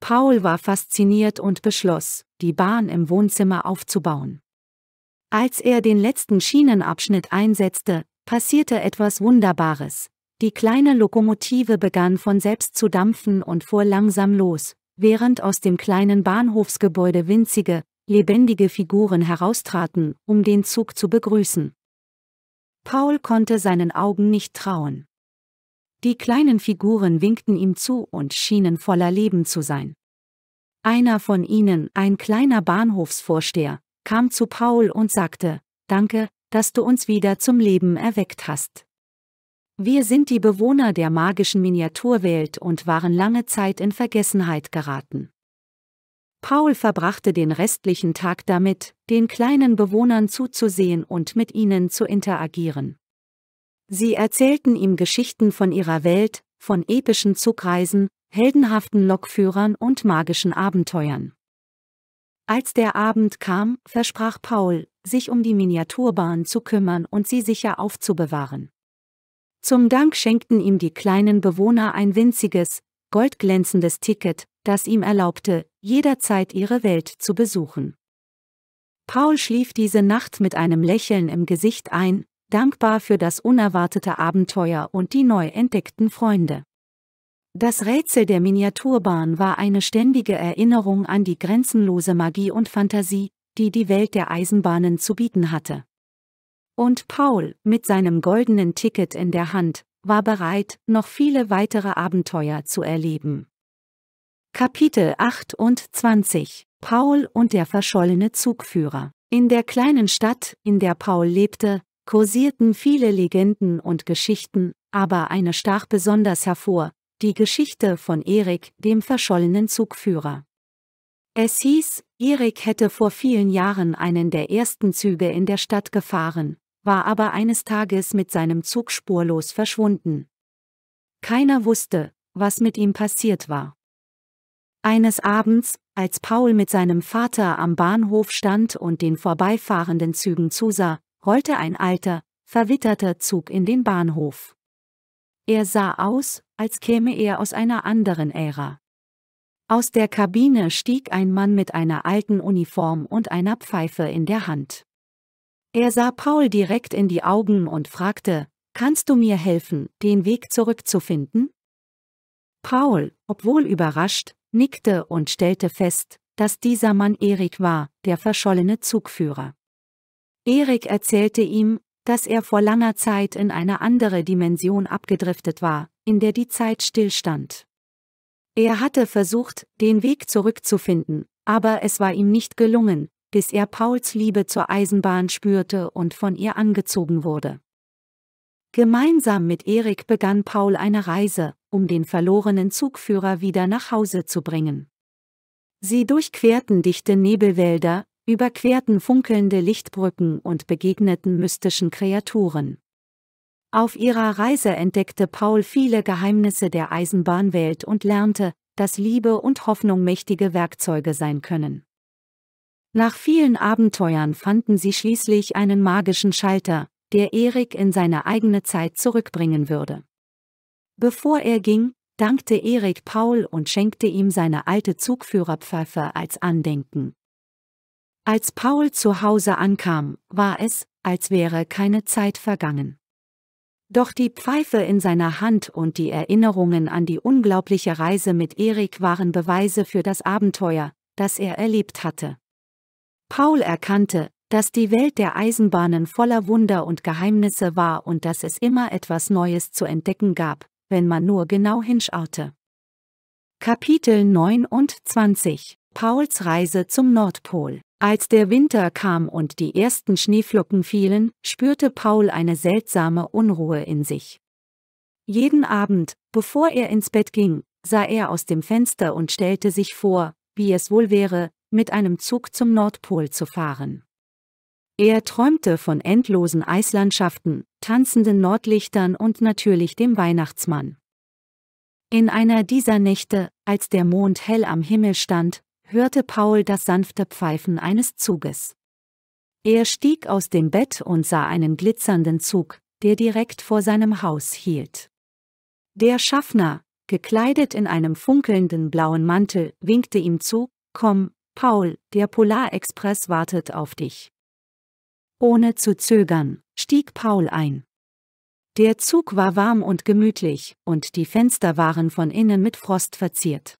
Paul war fasziniert und beschloss, die Bahn im Wohnzimmer aufzubauen. Als er den letzten Schienenabschnitt einsetzte, passierte etwas Wunderbares. Die kleine Lokomotive begann von selbst zu dampfen und fuhr langsam los, während aus dem kleinen Bahnhofsgebäude winzige, lebendige Figuren heraustraten, um den Zug zu begrüßen. Paul konnte seinen Augen nicht trauen. Die kleinen Figuren winkten ihm zu und schienen voller Leben zu sein. Einer von ihnen, ein kleiner Bahnhofsvorsteher, kam zu Paul und sagte, Danke, dass du uns wieder zum Leben erweckt hast. Wir sind die Bewohner der magischen Miniaturwelt und waren lange Zeit in Vergessenheit geraten. Paul verbrachte den restlichen Tag damit, den kleinen Bewohnern zuzusehen und mit ihnen zu interagieren. Sie erzählten ihm Geschichten von ihrer Welt, von epischen Zugreisen, heldenhaften Lokführern und magischen Abenteuern. Als der Abend kam, versprach Paul, sich um die Miniaturbahn zu kümmern und sie sicher aufzubewahren. Zum Dank schenkten ihm die kleinen Bewohner ein winziges, goldglänzendes Ticket, das ihm erlaubte, jederzeit ihre Welt zu besuchen. Paul schlief diese Nacht mit einem Lächeln im Gesicht ein, dankbar für das unerwartete Abenteuer und die neu entdeckten Freunde. Das Rätsel der Miniaturbahn war eine ständige Erinnerung an die grenzenlose Magie und Fantasie, die die Welt der Eisenbahnen zu bieten hatte. Und Paul, mit seinem goldenen Ticket in der Hand, war bereit, noch viele weitere Abenteuer zu erleben. Kapitel 28 Paul und der verschollene Zugführer In der kleinen Stadt, in der Paul lebte, kursierten viele Legenden und Geschichten, aber eine stach besonders hervor, die Geschichte von Erik, dem verschollenen Zugführer. Es hieß, Erik hätte vor vielen Jahren einen der ersten Züge in der Stadt gefahren, war aber eines Tages mit seinem Zug spurlos verschwunden. Keiner wusste, was mit ihm passiert war. Eines Abends, als Paul mit seinem Vater am Bahnhof stand und den vorbeifahrenden Zügen zusah, rollte ein alter, verwitterter Zug in den Bahnhof. Er sah aus, als käme er aus einer anderen Ära. Aus der Kabine stieg ein Mann mit einer alten Uniform und einer Pfeife in der Hand. Er sah Paul direkt in die Augen und fragte, Kannst du mir helfen, den Weg zurückzufinden? Paul, obwohl überrascht, nickte und stellte fest, dass dieser Mann Erik war, der verschollene Zugführer. Erik erzählte ihm, dass er vor langer Zeit in eine andere Dimension abgedriftet war, in der die Zeit stillstand. Er hatte versucht, den Weg zurückzufinden, aber es war ihm nicht gelungen, bis er Pauls Liebe zur Eisenbahn spürte und von ihr angezogen wurde. Gemeinsam mit Erik begann Paul eine Reise, um den verlorenen Zugführer wieder nach Hause zu bringen. Sie durchquerten dichte Nebelwälder, überquerten funkelnde Lichtbrücken und begegneten mystischen Kreaturen. Auf ihrer Reise entdeckte Paul viele Geheimnisse der Eisenbahnwelt und lernte, dass Liebe und Hoffnung mächtige Werkzeuge sein können. Nach vielen Abenteuern fanden sie schließlich einen magischen Schalter, der Erik in seine eigene Zeit zurückbringen würde. Bevor er ging, dankte Erik Paul und schenkte ihm seine alte Zugführerpfeife als Andenken. Als Paul zu Hause ankam, war es, als wäre keine Zeit vergangen. Doch die Pfeife in seiner Hand und die Erinnerungen an die unglaubliche Reise mit Erik waren Beweise für das Abenteuer, das er erlebt hatte. Paul erkannte, dass die Welt der Eisenbahnen voller Wunder und Geheimnisse war und dass es immer etwas Neues zu entdecken gab, wenn man nur genau hinschaute. Kapitel 29 Pauls Reise zum Nordpol Als der Winter kam und die ersten Schneeflocken fielen, spürte Paul eine seltsame Unruhe in sich. Jeden Abend, bevor er ins Bett ging, sah er aus dem Fenster und stellte sich vor, wie es wohl wäre, mit einem Zug zum Nordpol zu fahren. Er träumte von endlosen Eislandschaften, tanzenden Nordlichtern und natürlich dem Weihnachtsmann. In einer dieser Nächte, als der Mond hell am Himmel stand, hörte Paul das sanfte Pfeifen eines Zuges. Er stieg aus dem Bett und sah einen glitzernden Zug, der direkt vor seinem Haus hielt. Der Schaffner, gekleidet in einem funkelnden blauen Mantel, winkte ihm zu, Komm, Paul, der Polarexpress wartet auf dich. Ohne zu zögern, stieg Paul ein. Der Zug war warm und gemütlich, und die Fenster waren von innen mit Frost verziert.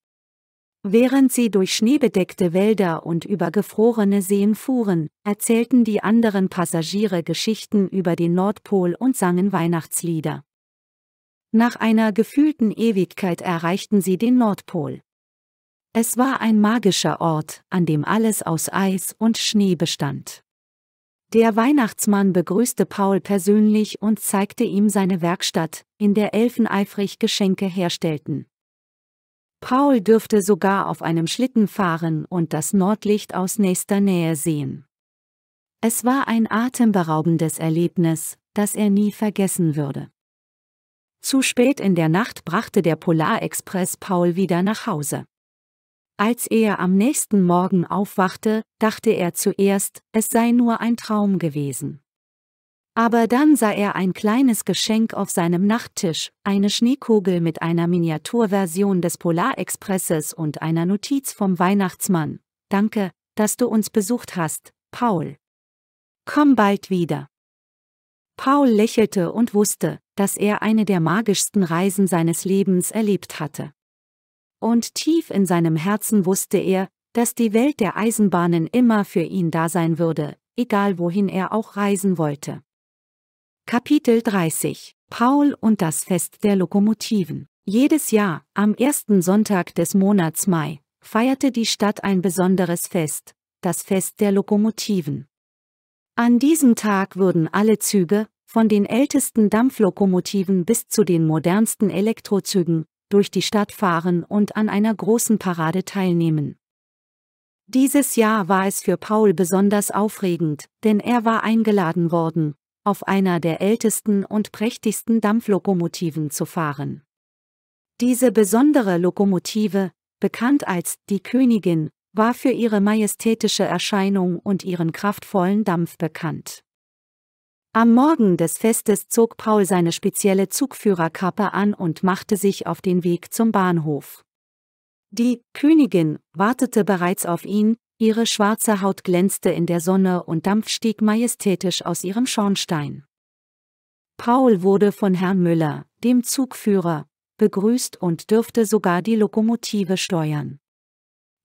Während sie durch schneebedeckte Wälder und über gefrorene Seen fuhren, erzählten die anderen Passagiere Geschichten über den Nordpol und sangen Weihnachtslieder. Nach einer gefühlten Ewigkeit erreichten sie den Nordpol. Es war ein magischer Ort, an dem alles aus Eis und Schnee bestand. Der Weihnachtsmann begrüßte Paul persönlich und zeigte ihm seine Werkstatt, in der Elfen eifrig Geschenke herstellten. Paul dürfte sogar auf einem Schlitten fahren und das Nordlicht aus nächster Nähe sehen. Es war ein atemberaubendes Erlebnis, das er nie vergessen würde. Zu spät in der Nacht brachte der Polarexpress Paul wieder nach Hause. Als er am nächsten Morgen aufwachte, dachte er zuerst, es sei nur ein Traum gewesen. Aber dann sah er ein kleines Geschenk auf seinem Nachttisch, eine Schneekugel mit einer Miniaturversion des Polarexpresses und einer Notiz vom Weihnachtsmann. Danke, dass du uns besucht hast, Paul. Komm bald wieder. Paul lächelte und wusste, dass er eine der magischsten Reisen seines Lebens erlebt hatte. Und tief in seinem Herzen wusste er, dass die Welt der Eisenbahnen immer für ihn da sein würde, egal wohin er auch reisen wollte. Kapitel 30 Paul und das Fest der Lokomotiven Jedes Jahr, am ersten Sonntag des Monats Mai, feierte die Stadt ein besonderes Fest, das Fest der Lokomotiven. An diesem Tag wurden alle Züge, von den ältesten Dampflokomotiven bis zu den modernsten Elektrozügen, durch die Stadt fahren und an einer großen Parade teilnehmen. Dieses Jahr war es für Paul besonders aufregend, denn er war eingeladen worden, auf einer der ältesten und prächtigsten Dampflokomotiven zu fahren. Diese besondere Lokomotive, bekannt als die Königin, war für ihre majestätische Erscheinung und ihren kraftvollen Dampf bekannt. Am Morgen des Festes zog Paul seine spezielle Zugführerkappe an und machte sich auf den Weg zum Bahnhof. Die Königin wartete bereits auf ihn, ihre schwarze Haut glänzte in der Sonne und Dampf stieg majestätisch aus ihrem Schornstein. Paul wurde von Herrn Müller, dem Zugführer, begrüßt und dürfte sogar die Lokomotive steuern.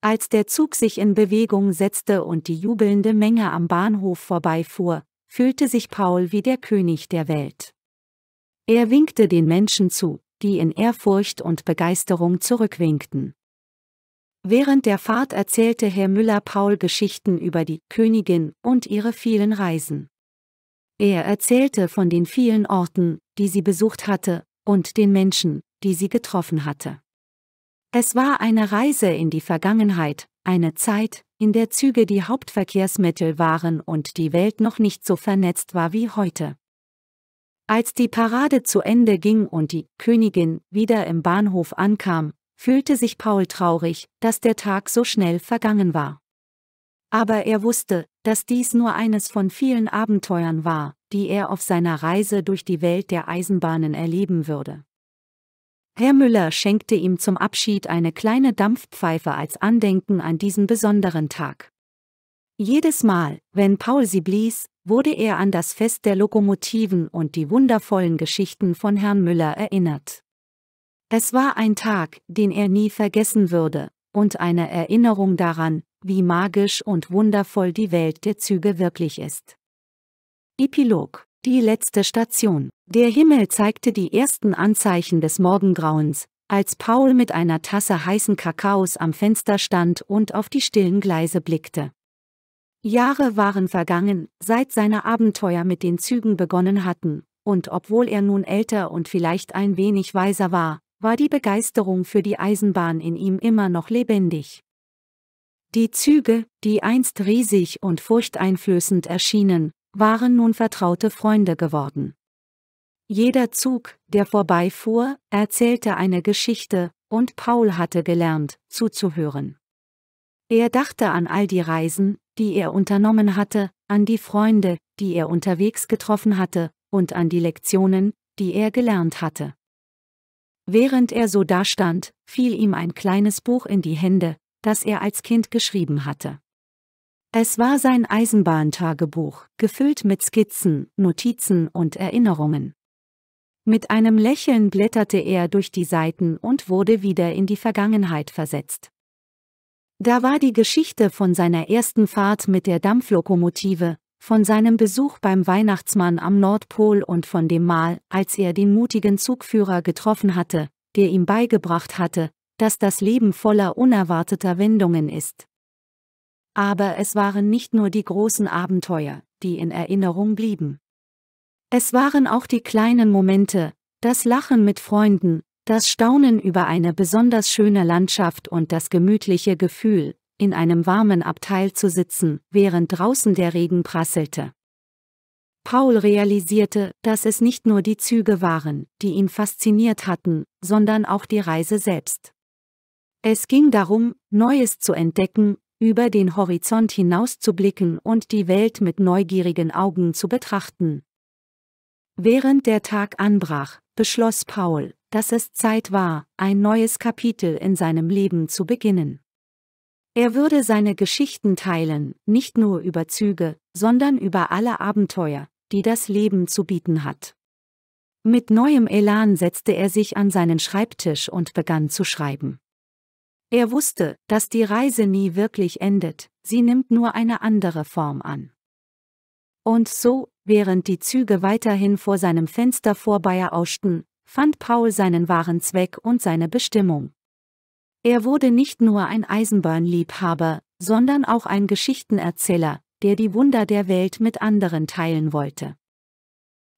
Als der Zug sich in Bewegung setzte und die jubelnde Menge am Bahnhof vorbeifuhr, fühlte sich Paul wie der König der Welt. Er winkte den Menschen zu, die in Ehrfurcht und Begeisterung zurückwinkten. Während der Fahrt erzählte Herr Müller Paul Geschichten über die Königin und ihre vielen Reisen. Er erzählte von den vielen Orten, die sie besucht hatte, und den Menschen, die sie getroffen hatte. Es war eine Reise in die Vergangenheit, eine Zeit, in der Züge die Hauptverkehrsmittel waren und die Welt noch nicht so vernetzt war wie heute. Als die Parade zu Ende ging und die Königin wieder im Bahnhof ankam, fühlte sich Paul traurig, dass der Tag so schnell vergangen war. Aber er wusste, dass dies nur eines von vielen Abenteuern war, die er auf seiner Reise durch die Welt der Eisenbahnen erleben würde. Herr Müller schenkte ihm zum Abschied eine kleine Dampfpfeife als Andenken an diesen besonderen Tag. Jedes Mal, wenn Paul sie blies, wurde er an das Fest der Lokomotiven und die wundervollen Geschichten von Herrn Müller erinnert. Es war ein Tag, den er nie vergessen würde, und eine Erinnerung daran, wie magisch und wundervoll die Welt der Züge wirklich ist. Epilog die letzte Station. Der Himmel zeigte die ersten Anzeichen des Morgengrauens, als Paul mit einer Tasse heißen Kakaos am Fenster stand und auf die stillen Gleise blickte. Jahre waren vergangen, seit seine Abenteuer mit den Zügen begonnen hatten, und obwohl er nun älter und vielleicht ein wenig weiser war, war die Begeisterung für die Eisenbahn in ihm immer noch lebendig. Die Züge, die einst riesig und furchteinflößend erschienen, waren nun vertraute Freunde geworden. Jeder Zug, der vorbeifuhr, erzählte eine Geschichte, und Paul hatte gelernt, zuzuhören. Er dachte an all die Reisen, die er unternommen hatte, an die Freunde, die er unterwegs getroffen hatte, und an die Lektionen, die er gelernt hatte. Während er so dastand, fiel ihm ein kleines Buch in die Hände, das er als Kind geschrieben hatte. Es war sein Eisenbahntagebuch, gefüllt mit Skizzen, Notizen und Erinnerungen. Mit einem Lächeln blätterte er durch die Seiten und wurde wieder in die Vergangenheit versetzt. Da war die Geschichte von seiner ersten Fahrt mit der Dampflokomotive, von seinem Besuch beim Weihnachtsmann am Nordpol und von dem Mal, als er den mutigen Zugführer getroffen hatte, der ihm beigebracht hatte, dass das Leben voller unerwarteter Wendungen ist. Aber es waren nicht nur die großen Abenteuer, die in Erinnerung blieben. Es waren auch die kleinen Momente, das Lachen mit Freunden, das Staunen über eine besonders schöne Landschaft und das gemütliche Gefühl, in einem warmen Abteil zu sitzen, während draußen der Regen prasselte. Paul realisierte, dass es nicht nur die Züge waren, die ihn fasziniert hatten, sondern auch die Reise selbst. Es ging darum, Neues zu entdecken, über den Horizont hinaus zu blicken und die Welt mit neugierigen Augen zu betrachten. Während der Tag anbrach, beschloss Paul, dass es Zeit war, ein neues Kapitel in seinem Leben zu beginnen. Er würde seine Geschichten teilen, nicht nur über Züge, sondern über alle Abenteuer, die das Leben zu bieten hat. Mit neuem Elan setzte er sich an seinen Schreibtisch und begann zu schreiben. Er wusste, dass die Reise nie wirklich endet, sie nimmt nur eine andere Form an. Und so, während die Züge weiterhin vor seinem Fenster vorbeirauschten, fand Paul seinen wahren Zweck und seine Bestimmung. Er wurde nicht nur ein Eisenbahnliebhaber, sondern auch ein Geschichtenerzähler, der die Wunder der Welt mit anderen teilen wollte.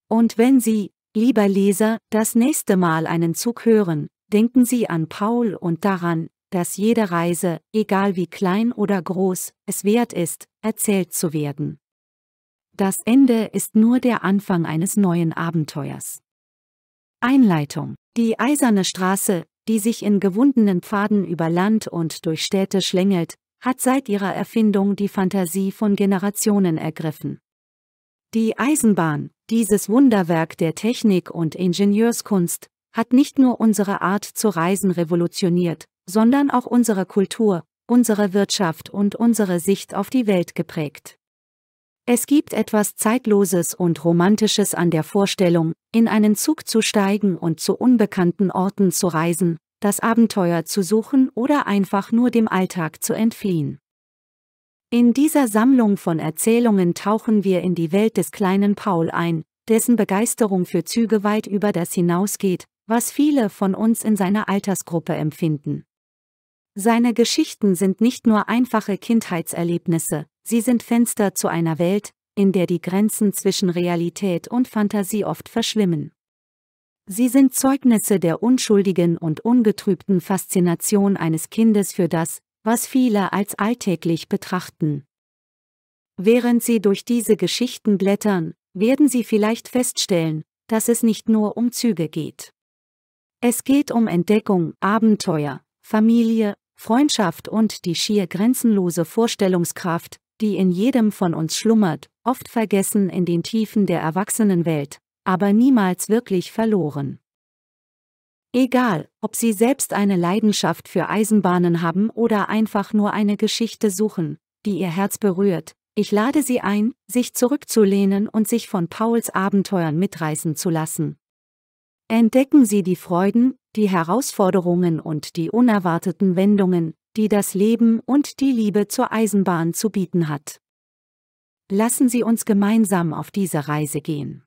Und wenn Sie, lieber Leser, das nächste Mal einen Zug hören, denken Sie an Paul und daran, dass jede Reise, egal wie klein oder groß, es wert ist, erzählt zu werden. Das Ende ist nur der Anfang eines neuen Abenteuers. Einleitung Die eiserne Straße, die sich in gewundenen Pfaden über Land und durch Städte schlängelt, hat seit ihrer Erfindung die Fantasie von Generationen ergriffen. Die Eisenbahn, dieses Wunderwerk der Technik und Ingenieurskunst, hat nicht nur unsere Art zu reisen revolutioniert, sondern auch unsere Kultur, unsere Wirtschaft und unsere Sicht auf die Welt geprägt. Es gibt etwas Zeitloses und Romantisches an der Vorstellung, in einen Zug zu steigen und zu unbekannten Orten zu reisen, das Abenteuer zu suchen oder einfach nur dem Alltag zu entfliehen. In dieser Sammlung von Erzählungen tauchen wir in die Welt des kleinen Paul ein, dessen Begeisterung für Züge weit über das hinausgeht, was viele von uns in seiner Altersgruppe empfinden. Seine Geschichten sind nicht nur einfache Kindheitserlebnisse, sie sind Fenster zu einer Welt, in der die Grenzen zwischen Realität und Fantasie oft verschwimmen. Sie sind Zeugnisse der unschuldigen und ungetrübten Faszination eines Kindes für das, was viele als alltäglich betrachten. Während Sie durch diese Geschichten blättern, werden Sie vielleicht feststellen, dass es nicht nur um Züge geht. Es geht um Entdeckung, Abenteuer, Familie, Freundschaft und die schier grenzenlose Vorstellungskraft, die in jedem von uns schlummert, oft vergessen in den Tiefen der Erwachsenenwelt, aber niemals wirklich verloren. Egal, ob Sie selbst eine Leidenschaft für Eisenbahnen haben oder einfach nur eine Geschichte suchen, die Ihr Herz berührt, ich lade Sie ein, sich zurückzulehnen und sich von Pauls Abenteuern mitreißen zu lassen. Entdecken Sie die Freuden, die Herausforderungen und die unerwarteten Wendungen, die das Leben und die Liebe zur Eisenbahn zu bieten hat. Lassen Sie uns gemeinsam auf diese Reise gehen.